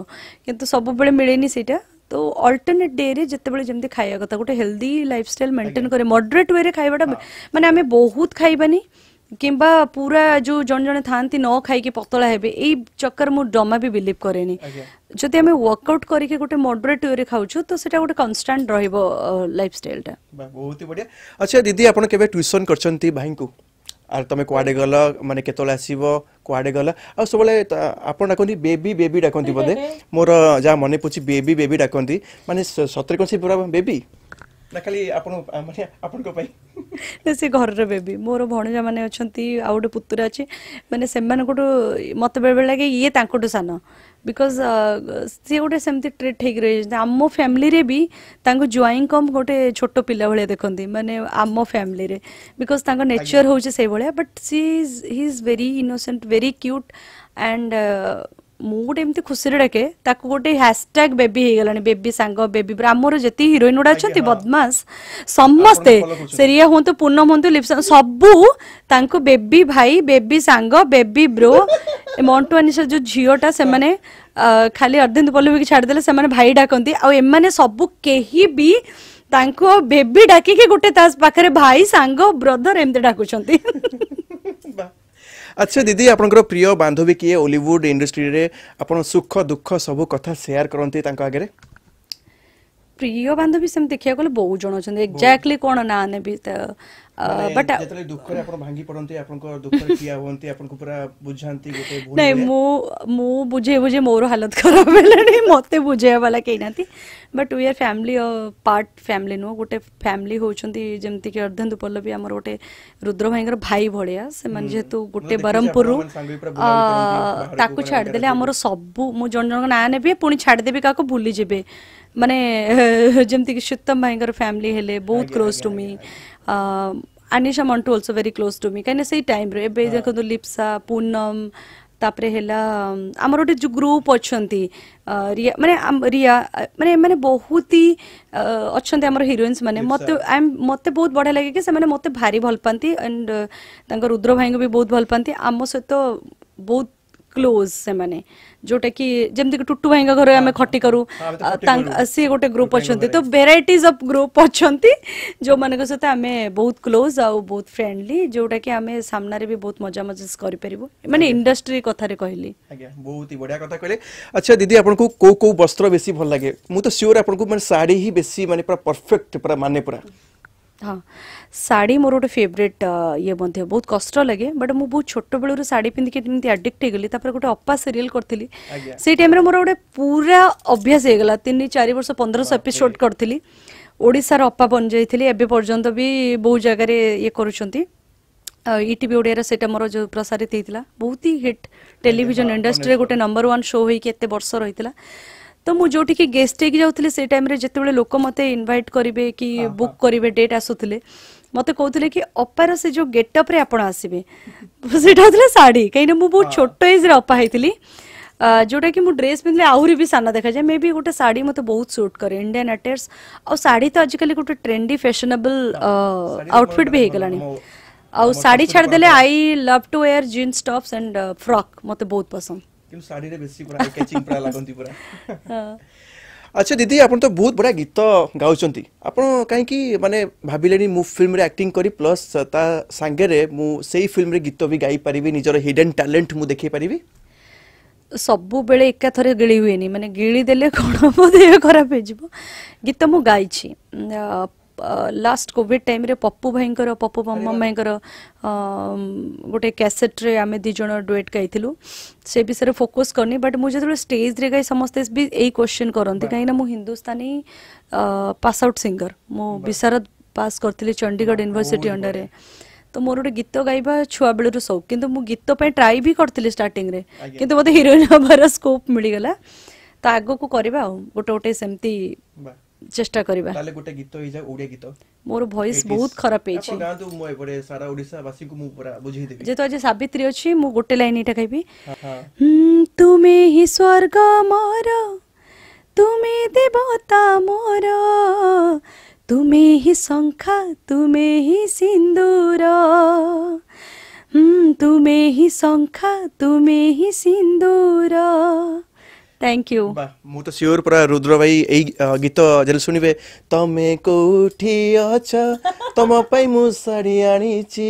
କିନ୍ତୁ ସବୁବେଳେ ମିଳେନି ସେଇଟା তো অল্টরনেট ডেরে যেতবে যেমন খাইয়া কথা গোটে হেলদি লাইফস্টাইল মেন্টেন করে মডরেট ওয়ে খাইবাটা মানে আমি বহুত খাইবানি কিংবা পুরা যে জন জনে থাকে ন খাইকি পতলা হবে এই চক্কর মু ডমা বি বিলিভ করেনি যদি আমি ওয়ার্কআউট করিকি গোটে মডরেট ওয়ে খাওছু তো সেটা গোটে কনস্ট্যান্ট রহিব লাইফস্টাইলটা বহুত বড়িয়া আচ্ছা দিদি আপন কেবে টিউশন করছন্তি ভাইঙ্কু আর তুমি কুয়াড়ে গল মানে কেতবে আসব কুয়াড়ে গল আবুলে আপনার ডাকতে বেবি বেবি ডাকতে বোধে মোর যা মনে পড়ছে বেবি বেবি ডাকতে মানে সতরে কোণ সে পুরা বেবি ନା ଖାଲି ଆପଣ ମାନେ ଆପଣଙ୍କ ପାଇଁ ନା ସେ ଘରର ବେବି ମୋର ଭଣଜା ମାନେ ଅଛନ୍ତି ଆଉ ଗୋଟେ ପୁତୁରା ଅଛି ମାନେ ସେମାନଙ୍କଠୁ ମୋତେ ବେଳେବେଳେ ଲାଗେ ଇଏ ତାଙ୍କଠୁ ସାନ ବିକଜ୍ ସିଏ ଗୋଟେ ସେମିତି ଠିକ୍ ରହିଛନ୍ତି ଆମ ଫ୍ୟାମିଲିରେ ବି ତାଙ୍କୁ ଜୁଆଇଁଙ୍କ ଗୋଟେ ଛୋଟ ପିଲା ଭଳିଆ ଦେଖନ୍ତି ମାନେ ଆମ ଫ୍ୟାମିଲିରେ ବିକଜ୍ ତାଙ୍କ ନେଚର୍ ହେଉଛି ସେଇଭଳିଆ but she is he is very innocent very cute and ମୁଁ ଗୋଟେ ଏମିତି ଖୁସିରେ ଡାକେ ତାକୁ ଗୋଟେ ହ୍ୟାସଟ୍ୟାଗ୍ ବେବି ହେଇଗଲାଣି ବେବି ସାଙ୍ଗ ବେବି ଆମର ଯେତିକି ହିରୋଇନ୍ ଗୁଡ଼ା ଅଛନ୍ତି ବଦମାସ ସମସ୍ତେ ସେରିଆ ହୁଅନ୍ତୁ ପୂର୍ଣ୍ଣମ ହୁଅନ୍ତୁ ଲିପ୍ସା ସବୁ ତାଙ୍କୁ ବେବି ଭାଇ ବେବି ସାଙ୍ଗ ବେବି ବ୍ରୋ ମଣ୍ଟୁ ଆନିସା ଯେଉଁ ଝିଅଟା ସେମାନେ ଖାଲି ଅର୍ଦ୍ଧେନ୍ଦୁ ପଲ୍ଲବୀକି ଛାଡ଼ିଦେଲେ ସେମାନେ ଭାଇ ଡାକନ୍ତି ଆଉ ଏମାନେ ସବୁ କେହି ବି ତାଙ୍କୁ ବେବି ଡାକିକି ଗୋଟେ ତା ପାଖରେ ଭାଇ ସାଙ୍ଗ ବ୍ରଦର ଏମିତି ଡାକୁଛନ୍ତି आछी दिदी आपनको प्रिय बान्धुबीकी होलिउड इंडस्ट्री रे आपन सुख दुख सब कथा शेयर करन्थे ताका अगेरे प्रिय बान्धुबी सम देखिया गल् बहु जण छन् एक्ज्याक्टली कोन नाम ने भी त ବଟ୍ ଯେତେବେଳେ ଦୁଃଖରେ ଆପଣ ଭାଙ୍ଗି ପଡ଼ନ୍ତି ଆପଣଙ୍କ ଦୁଃଖରେ ଠିଆ ହୁଅନ୍ତି ଆପଣଙ୍କୁ ପୁରା ବୁଝାନ୍ତି ଗୋଟେ ନାଇଁ ମୁଁ ମୁଁ ବୁଝେଇ ବୁଝେଇ ମୋର ହାଲତ ଖରାପ ହେଲାଣି ମୋତେ ବୁଝେଇବା ବାଲା କେହି ନାହାନ୍ତି but we are family part family ନୁହଁ ଗୋଟେ ଫ୍ୟାମିଲି ହେଉଛନ୍ତି ଯେମିତିକି ଅର୍ଦ୍ଧେନ୍ଦୁ ପଲ୍ଲବୀ ଆମର ଗୋଟେ ରୁଦ୍ର ଭାଇଙ୍କର ଭାଇ ଭଳିଆ ସେମାନେ ଯେହେତୁ ଗୋଟେ ବ୍ରହ୍ମପୁରରୁ ତାକୁ ଛାଡ଼ିଦେଲେ ଆମର ସବୁ ମୁଁ ଜଣ ଜଣଙ୍କ ନାଁ ନେବି ପୁଣି ଛାଡ଼ିଦେବି କାହାକୁ ଭୁଲିଯିବେ ମାନେ ଯେମିତିକି ଶ୍ରୀତମ ଭାଇଙ୍କର ଫ୍ୟାମିଲି ହେଲେ ବହୁତ close to me Anisha Mantu also very close to me କାହିଁକିନା ସେଇ ଟାଇମ୍ରେ ଏବେ ଦେଖନ୍ତୁ ଲିପ୍ସା ପୂନମ ତାପରେ ହେଲା ଆମର ଗୋଟେ ଯୋଉ ଗ୍ରୁପ୍ ଅଛନ୍ତି ରିଆ ମାନେ ରିଆ ମାନେ ଏମାନେ ବହୁତ ହି ଅଛନ୍ତି ଆମର ହିରୋଇନ୍ସ ମାନେ ମତେ ଆଇ ମତେ ବହୁତ ବଢିଆ ଲାଗେ କି ସେମାନେ ମତେ ଭାରି ଭଲ ପାଆନ୍ତି ଆଣ୍ଡ ତାଙ୍କ ରୁଦ୍ର ଭାଇଙ୍କୁ ବି ବହୁତ ଭଲ ପାଆନ୍ତି ଆମ ସହିତ ବହୁତ କ୍ଲୋଜ୍ ସେମାନେ ଯୋଉଟାକି ଯେମିତିକି ଟୁଟୁ ଭାଇଙ୍କ ଘରେ ଆମେ ଖଟି କରୁ ସିଏ ଗୋଟେ ଗ୍ରୁପ୍ ଅଛନ୍ତି ତ ଭେରାଇଟିଜ୍ ଅଫ୍ ଗ୍ରୁପ୍ ଅଛନ୍ତି ଯୋଉମାନଙ୍କ ସହିତ ଆମେ ବହୁତ କ୍ଲୋଜ୍ ଆଉ ବହୁତ ଫ୍ରେଣ୍ଡଲି ଯୋଉଟାକି ଆମେ ସାମ୍ନାରେ ବି ବହୁତ ମଜାମଜଲିସ୍ କରିପାରିବୁ ମାନେ ଇଣ୍ଡଷ୍ଟ୍ରି କଥାରେ କହିଲି ଆଜ୍ଞା ବହୁତ ହି ବଢ଼ିଆ କଥା କହିଲେ ଆଚ୍ଛା ଦିଦି ଆପଣଙ୍କୁ କୋଉ କୋଉ ବସ୍ତ୍ର ବେଶୀ ଭଲ ଲାଗେ ମୁଁ ତ ସିଓର ଆପଣଙ୍କୁ ମାନେ ଶାଢ଼ୀ ହିଁ ବେଶୀ ମାନେ ପୁରା ପରଫେକ୍ଟ ପୁରା ମାନେ ପୁରା ହଁ ଶାଢ଼ୀ ମୋର ଗୋଟେ ଫେଭରେଟ୍ ଇଏ ମଧ୍ୟ ବହୁତ କଷ୍ଟ ଲାଗେ ବଟ୍ ମୁଁ ବହୁତ ଛୋଟ ବେଳରୁ ଶାଢ଼ୀ ପିନ୍ଧିକି ଏମିତି ଆଡିକ୍ଟ ହେଇଗଲି ତାପରେ ଗୋଟେ ଅପା ସିରିଏଲ୍ କରିଥିଲି ସେଇ ଟାଇମ୍ରେ ମୋର ଗୋଟେ ପୁରା ଅଭ୍ୟାସ ହେଇଗଲା ତିନି ଚାରି ବର୍ଷ ପନ୍ଦରଶହ ଏପିସୋଡ୍ କରିଥିଲି ଓଡ଼ିଶାର ଅପା ବନିଯାଇଥିଲି ଏବେ ପର୍ଯ୍ୟନ୍ତ ବି ବହୁ ଜାଗାରେ ଇଏ କରୁଛନ୍ତି ଇଟିଭି ଓଡ଼ିଆରେ ସେଇଟା ମୋର ଯେଉଁ ପ୍ରସାରିତ ହେଇଥିଲା ବହୁତ ହି ହିଟ୍ ଟେଲିଭିଜନ ଇଣ୍ଡଷ୍ଟ୍ରିରେ ଗୋଟେ ନମ୍ବର ୱାନ୍ ଶୋ ହେଇକି ଏତେ ବର୍ଷ ରହିଥିଲା ତ ମୁଁ ଯେଉଁଠିକି ଗେଷ୍ଟ ହେଇକି ଯାଉଥିଲି ସେଇ ଟାଇମ୍ରେ ଯେତେବେଳେ ଲୋକ ମୋତେ ଇନଭାଇଟ୍ କରିବେ କି ବୁକ୍ କରିବେ ଡେଟ୍ ଆସୁଥିଲେ मत कहते कि अपार से जो गेटअप आसबे से शाढ़ी कहीं बहुत हाँ। छोट एज अपा होती जोटा कि मुझे ड्रेस पिंधे आहरी भी सान देखा जाए मे भी गोटे शाढ़ी मतलब बहुत सुट कै इंडियान आटेर्स आ शाढ़ी तो आज कल गोटे ट्रेंडी फैशनेबल आउटफिट भी होगला आ शाढ़ी छाड़ दे I love to wear jeans tops and frock मते बहुत पसंद साड़ी रे बेसी पूरा कैचिंग पूरा लागंती पूरा हां আচ্ছা দিদি আপন তো বহু বড় গীত গাউছন্তি আপন কাইকি মানে ভাবিলেনি মু ফিল্ম রে অ্যাক্টিং করি প্লাস তা সাঙ্গে রে মু সেই ফিল্ম রে গীত বি গাই পারিবি নিজর হিডেন ট্যালেন্ট মু দেখি পারিবি ସବୁବେଳେ গিলি ଗିଳି ହୁଏନି ମାନେ ଗିଳି ଦେଲେ କ'ଣ ମୋ ଦେହ ଖରାପ ହେଇଯିବ ଗୀତ ମୁଁ ଗାଇଛି ଲାଷ୍ଟ କୋଭିଡ଼ ଟାଇମ୍ରେ ପପୁ ଭାଇଙ୍କର ପପୁ ପମ୍ପମ୍ ଭାଇଙ୍କର ଗୋଟେ କ୍ୟାସେଟ୍ରେ ଆମେ ଦୁଇ ଜଣ ଡୁଏଟ୍ ଗାଇଥିଲୁ ସେ ବିଷୟରେ ଫୋକସ୍ କରିନି ବଟ୍ ମୁଁ ଯେତେବେଳେ ଷ୍ଟେଜ୍ରେ ଗାଇ ସମସ୍ତେ ବି ଏଇ କ୍ୱେଶ୍ଚିନ୍ କରନ୍ତି କାହିଁକିନା ମୁଁ ହିନ୍ଦୁସ୍ତାନୀ ପାସ୍ ଆଉଟ୍ ସିଙ୍ଗର ମୁଁ ବିଶାରଦ ପାସ୍ କରିଥିଲି ଚଣ୍ଡିଗଡ଼ ୟୁନିଭର୍ସିଟି ଅଣ୍ଡରରେ ତ ମୋର ଗୋଟେ ଗୀତ ଗାଇବା ଛୁଆ ବେଳରୁ ସଉକ କିନ୍ତୁ ମୁଁ ଗୀତ ପାଇଁ ଟ୍ରାଏ ବି କରିଥିଲି ଷ୍ଟାର୍ଟିଂରେ କିନ୍ତୁ ମୋତେ ହିରୋଇନ୍ ହେବାର ସ୍କୋପ୍ ମିଳିଗଲା ତ ଆଗକୁ କରିବା ଆଉ ଗୋଟେ ଗୋଟେ ସେମିତି চেষ্টা করিবা তাহলে গোটে গীত হই যায় ওড়িয়া গীত মোর ভয়েস বহুত খরাপ হেইছি গাঁতু মো এপরে সারা ওড়িশা বাসী কু মু পুরা বুঝাই দেবি যেতো আজ সাবিত্রী অছি মু গোটে লাইন এটা কইবি তুমি হি স্বর্গ মোর তুমি দেবতা মোর তুমি হি সংখ্যা তুমি হি সিন্দুর তুমি হি সংখ্যা তুমি হি সিন্দুর থ্যাংক ୟୁ ମୁଁ ତ ସିଓର ପୁରା ରୁଦ୍ର ଭାଇ ଏଇ ଗୀତ ଯେତେବେଳେ ଶୁଣିବେ ତମେ କୋଉଠି ଅଛ ତମ ପାଇଁ ମୁଁ ଶାଢ଼ୀ ଆଣିଛି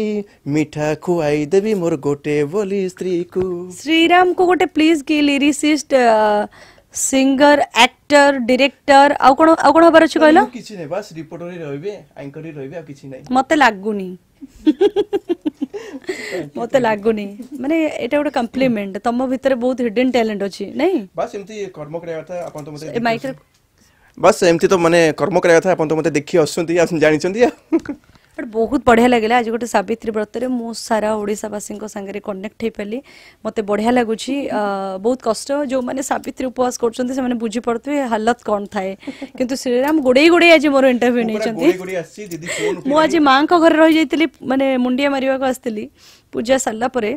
ମିଠା ଖୁଆଇ ଦେବି ମୋର ଗୋଟେ ବୋଲି ସ୍ତ୍ରୀକୁ ଶ୍ରୀରାମକୁ ଗୋଟେ ପ୍ଲିଜ୍ କି ଲିରିସିଷ୍ଟ ସିଙ୍ଗର ଆକ୍ଟର ଡିରେକ୍ଟର ଆଉ କ'ଣ ଆଉ କ'ଣ ହବାର ଅଛି କହିଲ କିଛି ନାହିଁ ବାସ୍ ରିପୋର୍ଟରେ ରହିବେ ଆଙ୍କର ରହିବେ ଆଉ କିଛି ନାହିଁ ମତେ ଲାଗୁନି ମତେ ଲାଗୁନି ମାନେ ଏଇଟା ଗୋଟେ କମ୍ପ୍ଲିମେଣ୍ଟ ତମ ଭିତରେ ବହୁତ ହିଡେନ୍ ଟ୍ୟାଲେଣ୍ଟ ଅଛି ନାଇଁ ବାସ୍ ଏମିତି କର୍ମ କରିବା କଥା ଆପଣ ତ ମତେ ମାଇକ୍ରେ ବାସ୍ ଏମିତି ତ ମାନେ କର୍ମ କରିବା କଥା ଆପଣ ତ ମତେ ଦେଖି ଆସୁଛନ୍ତି ଜାଣିଛନ୍ତି ବଟ୍ ବହୁତ ବଢ଼ିଆ ଲାଗିଲା ଆଜି ଗୋଟେ ସାବିତ୍ରୀ ବ୍ରତରେ ମୁଁ ସାରା ଓଡ଼ିଶାବାସୀଙ୍କ ସାଙ୍ଗରେ କନେକ୍ଟ ହେଇପାରିଲି ମୋତେ ବଢ଼ିଆ ଲାଗୁଛି ବହୁତ କଷ୍ଟ ଯେଉଁମାନେ ସାବିତ୍ରୀ ଉପବାସ କରୁଛନ୍ତି ସେମାନେ ବୁଝିପାରୁଥିବେ ହାଲତ କ'ଣ ଥାଏ କିନ୍ତୁ ଶ୍ରୀରାମ ଗୋଡ଼େଇ ଗୋଡ଼େଇ ଆଜି ମୋର ଇଣ୍ଟରଭ୍ୟୁ ନେଇଛନ୍ତି ମୁଁ ଆଜି ମାଆଙ୍କ ଘରେ ରହିଯାଇଥିଲି ମାନେ ମୁଣ୍ଡିଆ ମାରିବାକୁ ଆସିଥିଲି ପୂଜା ସାରିଲା ପରେ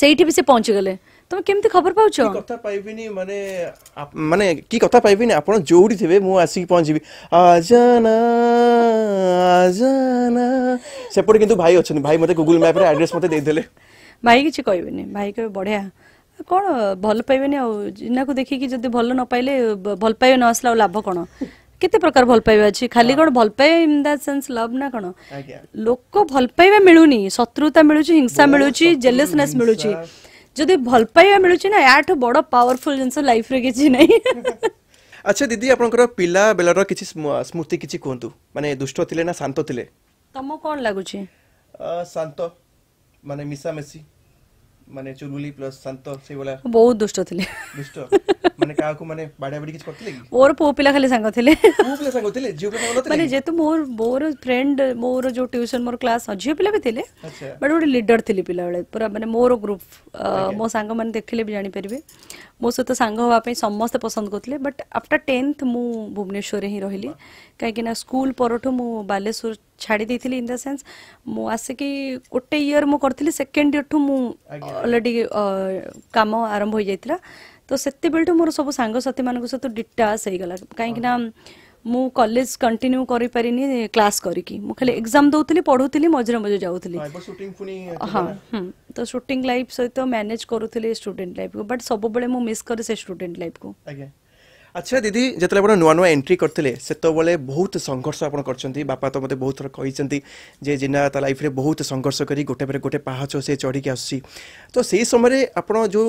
ସେଇଠି ବି ସେ ପହଞ୍ଚିଗଲେ তুমি কেমতি খবর পাউছ কথা পাইবিনি মানে মানে কি কথা পাইবিনি আপন যোউটি থিবে মু আসি পৌঁছিবি আজানা আজানা সেপটে কিন্তু ভাই অছনি ভাই মতে গুগল ম্যাপ রে অ্যাড্রেস মতে দেই দেলে ভাই কিছু কইবিনি ভাই কই বড়িয়া কোন ভাল পাইবেনি আউ জিনাকু দেখিকি যদি ভাল ন পাইলে ভাল পাইবে ন আসলা লাভ কোন କେତେ ପ୍ରକାର ଭଲ ପାଇବା ଅଛି ଖାଲି କ'ଣ ଭଲ ପାଇବା ଇନ୍ ଦ ସେନ୍ସ ଲଭ୍ ନା କ'ଣ ଲୋକ ଭଲ ପାଇବା ମିଳୁନି ଶତ୍ରୁତା ମିଳୁଛି ହିଂସା ମିଳୁଛି ଜେଲେସନେସ୍ ମିଳୁଛି যদি ভাল পাଇବା ମିଳୁଛି ନା ୟାଠୁ ବଡ଼ ପାୱାରଫୁଲ୍ ଜିନିଷ ଲାଇଫ୍ରେ କିଛି ନାହିଁ ଆଚ୍ଛା ଦିଦି ଆପଣଙ୍କର ପିଲା ବେଳର କିଛି ସ୍ମୃତି କିଛି କୁହନ୍ତୁ ମାନେ ଦୁଷ୍ଟ ଥିଲେ ନା ଶାନ୍ତ ଥିଲେ ତମକୁ କ'ଣ ଲାଗୁଛି ଶାନ୍ତ ମାନେ ମିଶାମିଶି মানে চুলবুলি প্লাস শান্ত সেইবেলা বহুত দুষ্ট ଥିଲେ দুষ্ট মানে কাହାକୁ মানে বাড়া বাড়ি কিছু করতে লাগি ওর পুও পিলা খালি সাঙ্গ থিলে পুও পিলা সাঙ্গ থিলে জিও পিলা বলতে মানে যেহেতু মোর মোর ফ্রেন্ড মোর যে টিউশন মোর ক্লাস ঝিও পিলা বি থিলে বাট গোটে লিডর থিলি পিলা বেলে পুরা মানে মোর গ্রুপ মো সাঙ্গ মানে দেখিলে বি জানি পারিবে ମୋ ସହିତ ସାଙ୍ଗ ହେବା ପାଇଁ ସମସ୍ତେ ପସନ୍ଦ କରୁଥିଲେ ବଟ୍ ଆଫ୍ଟର ଟେନ୍ଥ ମୁଁ ଭୁବନେଶ୍ୱରରେ ହିଁ ରହିଲି କାହିଁକିନା ସ୍କୁଲ ପରଠୁ ମୁଁ ବାଲେଶ୍ୱର ଛାଡ଼ି ଦେଇଥିଲି ଇନ୍ ଦ ସେନ୍ସ ମୁଁ ଆସିକି ଗୋଟେ ଇୟର୍ ମୁଁ କରିଥିଲି ସେକେଣ୍ଡ ଇୟର୍ଠୁ ମୁଁ ଅଲରେଡ଼ି କାମ ଆରମ୍ଭ ହୋଇଯାଇଥିଲା ତ ସେତେବେଳଠୁ ମୋର ସବୁ ସାଙ୍ଗସାଥିମାନଙ୍କ ସହିତ ଡିଟାସ୍ ହେଇଗଲା କାହିଁକିନା ମୁଁ କଲେଜ କଣ୍ଟିନ୍ୟୁ କରିପାରିନି କ୍ଲାସ୍ କରିକି ମୁଁ ଖାଲି ଏକ୍ଜାମ୍ ଦେଉଥିଲି ପଢ଼ୁଥିଲି ମଝିରେ ମଝିରେ ଯାଉଥିଲି ହଁ ତ ସୁଟିଂ ଲାଇଫ୍ ସହିତ ମ୍ୟାନେଜ୍ କରୁଥିଲି ଷ୍ଟୁଡେଣ୍ଟ ଲାଇଫ୍କୁ ବଟ୍ ସବୁବେଳେ ମୁଁ ମିସ୍ କରେ ସେ ଷ୍ଟୁଡେଣ୍ଟ ଲାଇଫ୍କୁ ଆଜ୍ଞା ଆଚ୍ଛା ଦିଦି ଯେତେବେଳେ ଆପଣ ନୂଆ ନୂଆ ଏଣ୍ଟ୍ରି କରିଥିଲେ ସେତେବେଳେ ବହୁତ ସଂଘର୍ଷ ଆପଣ କରିଛନ୍ତି ବାପା ତ ମୋତେ ବହୁତ ଥର କହିଛନ୍ତି ଯେ ଜିନା ତା ଲାଇଫ୍ରେ ବହୁତ ସଂଘର୍ଷ କରି ଗୋଟେ ପରେ ଗୋଟେ ପାହାଚ ସେ ଚଢ଼ିକି ଆସୁଛି ତ ସେଇ ସମୟରେ ଆପଣ ଯେଉଁ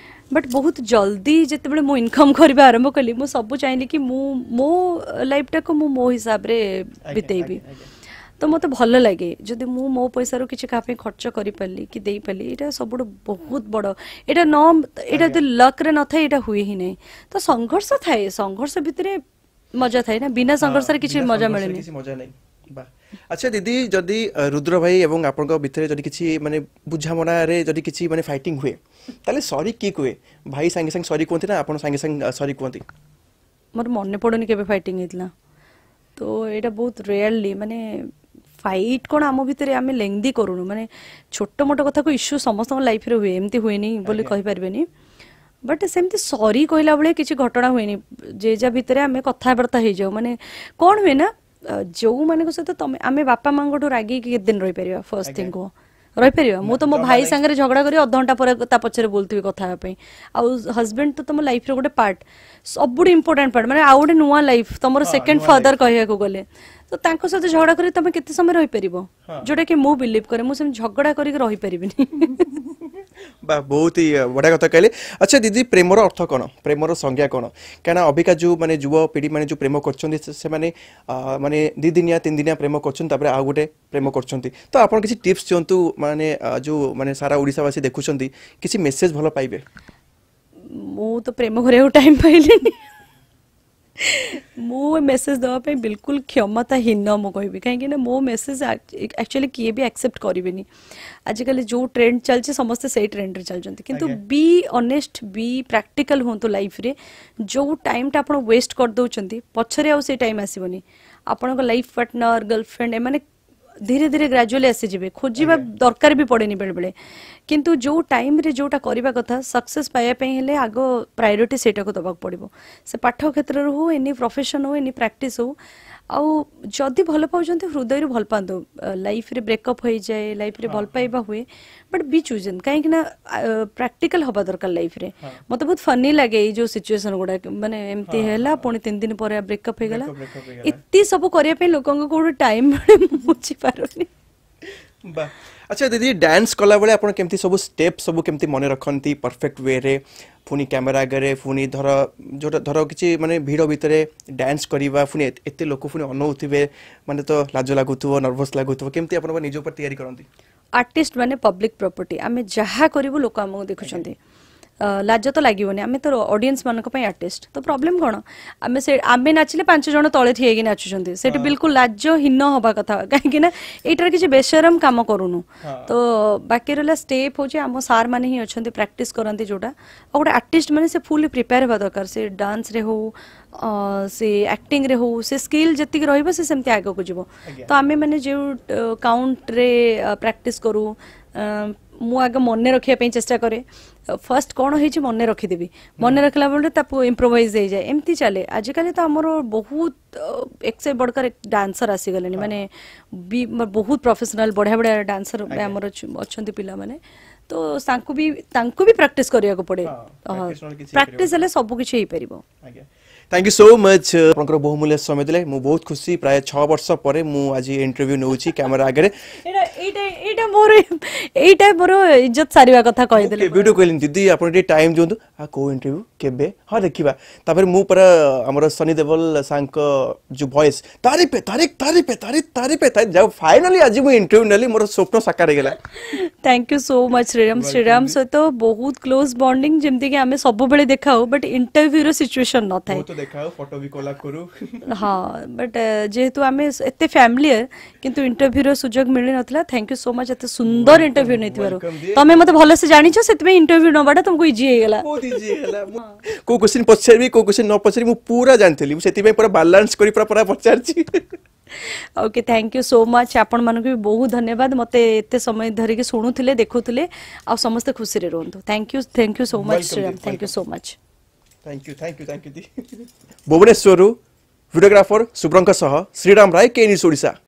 ବଟ୍ ବହୁତ ଜଲ୍ଦି ଯେତେବେଳେ ମୁଁ ଇନକମ୍ କରିବା ଆରମ୍ଭ କଲି ମୁଁ ସବୁ ଚାହିଁଲି କି ମୁଁ ମୋ ଲାଇଫ୍ଟାକୁ ମୁଁ ମୋ ହିସାବରେ ବିତେଇବି ତ ମୋତେ ଭଲ ଲାଗେ ଯଦି ମୁଁ ମୋ ପଇସାରୁ କିଛି କାହା ପାଇଁ ଖର୍ଚ୍ଚ କରିପାରିଲି କି ଦେଇପାରିଲି ଏଇଟା ସବୁଠୁ ବହୁତ ବଡ଼ ଏଇଟା ନ ଏଇଟା ଯଦି ଲକ୍ରେ ନଥାଏ ଏଇଟା ହୁଏ ହିଁ ନାହିଁ ତ ସଂଘର୍ଷ ଥାଏ ସଂଘର୍ଷ ଭିତରେ ମଜା ଥାଏ ନା ବିନା ସଂଘର୍ଷରେ କିଛି ମଜା ମିଳେନି ମଜା ନାହିଁ আচ্ছা দিদি যদি ରୁଦ୍ର ଭାଇ ଏବଂ ଆପଣଙ୍କ ଭିତରେ ଯଦି କିଛି ମାନେ ବୁଝାମଣାରେ ଯଦି କିଛି ମାନେ ଫାଇଟିଂ ହୁଏ ତାହେଲେ ସରି କିଏ କୁହେ ଭାଇ ସାଙ୍ଗେ ସାଙ୍ଗେ ସରି କୁହନ୍ତି ନା ଆପଣ ସାଙ୍ଗେ ସାଙ୍ଗେ ସରି କୁହନ୍ତି ମୋର ମନେ ପଡ଼ୁନି କେବେ ଫାଇଟିଂ ହେଇଥିଲା ତ ଏଇଟା ବହୁତ ରେୟାରଲି ମାନେ ফাইট কোণ আম ভিতরে আমি লেংদি করুনু মানে ছোট মোট কথা ইস্যু সমস্ত লাইফরে হুয়ে এমতি হুয়েনি বলে কহিপারবেনি বট সেমতি সরি কহিলা বেড়ে কিছু ঘটনা হুয়েনি যে যা ভিতরে আমি কথাবার্তা হয়ে যাও মানে কোণ হুয়ে না ଯେଉଁମାନଙ୍କ ସହିତ ତମେ ଆମେ ବାପା ମାଆଙ୍କଠୁ ରାଗିକି କେତେ ଦିନ ରହିପାରିବା ଫର୍ଷ୍ଟ ଥିଙ୍ଗ କୁହ ରହିପାରିବା ମୁଁ ତ ମୋ ଭାଇ ସାଙ୍ଗରେ ଝଗଡ଼ା କରି ଅଧଘଣ୍ଟା ପରେ ତା ପଛରେ ବୋଲୁଥିବି କଥା ହେବା ପାଇଁ ଆଉ ହଜବେଣ୍ଡ ତ ତମ ଲାଇଫର ଗୋଟେ ପାର୍ଟ ସବୁଠୁ ଇମ୍ପୋର୍ଟାଣ୍ଟ ପାର୍ଟ ମାନେ ଆଉ ଗୋଟେ ନୂଆ ଲାଇଫ ତମର ସେକେଣ୍ଡ ଫର୍ଦର କହିବାକୁ ଗଲେ ତ ତାଙ୍କ ସହିତ ଝଗଡ଼ା କରି ତମେ କେତେ ସମୟ ରହିପାରିବ ଯୋଉଟା କି ମୁଁ ବିଲିଭ କରେ ମୁଁ ସେମିତି ଝଗଡ଼ା କରିକି ରହିପାରିବିନି বা বহুত বড়া কথা କହିଲେ আচ্ছা দিদি প্রেমর অর্থ কোণ প্রেমর সংজ্ঞা কোণ কেন অবিকা যে মানে যুবপিঢ়ি মানে যে প্রেম করছেন সে মানে দুই দিনিয়া তিন দিনিয়া প্রেম করছেন তারপরে আউ গোটে প্রেম করছেন তো আপনার কিছু টিপস দিও মানে যে মানে সারা ওড়িশাবাসী দেখুছেন কিছু মেসেজ ভালো পাইবে মু তো প্রেম ঘরে টাইম ପାଇଲିନି ମୁଁ ମେସେଜ୍ ଦେବା ପାଇଁ ବିଲକୁଲ କ୍ଷମତାହୀନ ମୁଁ କହିବି କାହିଁକି ନା ମୋ ମେସେଜ୍ ଆକ୍ଚୁଆଲି କିଏ ବି ଆକ୍ସେପ୍ଟ କରିବେନି ଆଜିକାଲି ଯେଉଁ ଟ୍ରେଣ୍ଡ ଚାଲିଛି ସମସ୍ତେ ସେଇ ଟ୍ରେଣ୍ଡରେ ଚାଲିଛନ୍ତି କିନ୍ତୁ ବି ଅନେଷ୍ଟ ବି ପ୍ରାକ୍ଟିକାଲ ହୁଅନ୍ତୁ ଲାଇଫ୍ରେ ଯେଉଁ ଟାଇମ୍ଟା ଆପଣ ୱେଷ୍ଟ କରିଦେଉଛନ୍ତି ପଛରେ ଆଉ ସେଇ ଟାଇମ୍ ଆସିବନି ଆପଣଙ୍କ ଲାଇଫ୍ ପାର୍ଟନର ଗର୍ଲଫ୍ରେଣ୍ଡ ଏମାନେ धीरे धीरे ग्राजुअली आसी आसीजे खोजा दरकार भी पड़े बेले बेले कि जो टाइम जो कथा सक्से पाइबापी आग प्रायोरीटी से देवाक पड़ो से पाठ क्षेत्र हूँ प्रफेसन होनी प्राक्ट हो ଆଉ ଯଦି ଭଲ ପାଉଛନ୍ତି ହୃଦୟରୁ ଭଲ ପାଆନ୍ତୁ ଲାଇଫ୍ରେ ବ୍ରେକଅପ୍ ହୋଇଯାଏ ଲାଇଫ୍ରେ ଭଲ ପାଇବା ହୁଏ ବଟ୍ ବି ଚୁଜନ୍ କାହିଁକିନା ପ୍ରାକ୍ଟିକାଲ ହେବା ଦରକାର ଲାଇଫ୍ରେ ମୋତେ ବହୁତ ଫନି ଲାଗେ ଏଇ ଯେଉଁ ସିଚୁଏସନ୍ ଗୁଡ଼ାକ ମାନେ ଏମିତି ହେଲା ପୁଣି ତିନି ଦିନ ପରେ ବ୍ରେକଅପ୍ ହେଇଗଲା ଏତେ ସବୁ କରିବା ପାଇଁ ଲୋକଙ୍କ କେଉଁଠୁ ଟାଇମ୍ ମିଳେ ମୁଁ ବୁଝିପାରୁନି আচ্ছা দিদি ডান্স কলাবেলে আপনার কেমতি সব স্টেপ সব কেমতি মনে রাখতে পরফেক্ট ওয়েরে পুনি ক্যামেরা আগে পুনি ধর যেটা ধর কিছু মানে ভিড় ভিতরে ডান্স করা পুনি এতে লোক পুনি অনৌথিবে মানে তো লাজ লাগুথিব নর্ভস লাগুথিব কেমতি আপনার নিজ উপরে তৈরি করতে আর্টিস্ট মানে পব্লিক প্রপর্টি আমি যাহা করিব লোক আমাকে দেখুছেন ଲାଜ ତ ଲାଗିବନି ଆମେ ତ ଅଡିଏନ୍ସ ମାନଙ୍କ ପାଇଁ ଆର୍ଟିଷ୍ଟ ତ ପ୍ରୋବ୍ଲେମ୍ କ'ଣ ଆମେ ସେ ଆମେ ନାଚିଲେ ପାଞ୍ଚ ଜଣ ତଳେ ଠିଆ ହେଇକି ନାଚୁଛନ୍ତି ସେଠି ବିଲକୁଲ ଲାଜହୀନ ହବା କଥା କାହିଁକି ନା ଏଇଟାର କିଛି ବେସରମ କାମ କରୁନୁ ତ ବାକି ରହିଲା ଷ୍ଟେପ୍ ହେଉଛି ଆମ ସାର୍ ମାନେ ହିଁ ଅଛନ୍ତି ପ୍ରାକ୍ଟିସ୍ କରନ୍ତି ଯୋଉଟା ଆଉ ଗୋଟେ ଆର୍ଟିଷ୍ଟ ମାନେ ସେ ଫୁଲି ପ୍ରିପେୟାର ହେବା ଦରକାର ସେ ଡାନ୍ସରେ ହଉ ସେ ଆକ୍ଟିଂରେ ହଉ ସେ ସ୍କିଲ୍ ଯେତିକି ରହିବ ସେ ସେମିତି ଆଗକୁ ଯିବ ତ ଆମେ ମାନେ ଯେଉଁ କାଉଣ୍ଟରେ ପ୍ରାକ୍ଟିସ୍ କରୁ ମୁଁ ଆଗ ମନେ ରଖିବା ପାଇଁ ଚେଷ୍ଟା କରେ ଫାର୍ଷ୍ଟ କ'ଣ ହେଇଛି ମନେ ରଖିଦେବି ମନେ ରଖିଲା ପରେ ତାକୁ ଇମ୍ପ୍ରୋଭାଇଜ୍ ହେଇଯାଏ ଏମିତି ଚାଲେ ଆଜିକାଲି ତ ଆମର ବହୁତ ଏକ୍ସେ ବଡ଼କାର ଡ୍ୟାନ୍ସର ଆସିଗଲେଣି ମାନେ ବି ବହୁତ ପ୍ରଫେସନାଲ୍ ବଢ଼ିଆ ବଢ଼ିଆ ଡ୍ୟାନ୍ସର ଆମର ଅଛନ୍ତି ପିଲାମାନେ ତ ତାଙ୍କୁ ବି ତାଙ୍କୁ ବି ପ୍ରାକ୍ଟିସ୍ କରିବାକୁ ପଡ଼େ ପ୍ରାକ୍ଟିସ୍ ହେଲେ ସବୁକିଛି ହେଇପାରିବ ଆଜ୍ଞା थैंक यू सो मच आपंकर बहुमूल्य समय देले मु बहुत खुशी प्राय छ वर्ष पर मु आज इंटरव्यू नौ कैमेरा आगे मोर मोर इज्जत सारे कथा कहि देले वीडियो दीदी आप टाइम जोंतु आ को इंटरव्यू के हाँ देखा तापर मु पर हमर सनी देवल सांक जो वॉइस तारीफे तारीफ तारीफे तारे पे जाओ फाइनाली आज मुझे इंटरव्यू नली मोर स्वप्न साकार हे thank you so much Shriram Shriram सहित बहुत क्लोज बंडिंग जमीक आम सब देखाऊ बट इंटरव्यू रिचुएसन न था দেখাও ফটো বি কোলাপ করু হ্যাঁ বাট যেহেতু আমি এতে ফ্যামিলিয়ার কিন্তু ইন্টারভিউ র সুযোগ মিলি নথিলা থ্যাঙ্ক ইউ সো মাচ এত সুন্দর ইন্টারভিউ নেতিবারু তুমি মতে ভালো সে জানিছো সেতবে ইন্টারভিউ নবাটা তোমাকে ইজি হয়ে গেলা বহুত ইজি হেলা কো কোশ্চেন পছারবি কো কোশ্চেন ন পছারি মু পুরা জানতেলি সেতিবে পুরা ব্যালেন্স করি পুরা পুরা পছারছি okay thank you so much आपण मानक भी बहुत धन्यवाद मत एत समय धरिकी शुणुले देखुले आ समस्त खुशी रुहतु thank you thank you so much thank you so much thank you thank you thank you the Bhubaneswar videographer सुब्रङ श्रीराम राय के निज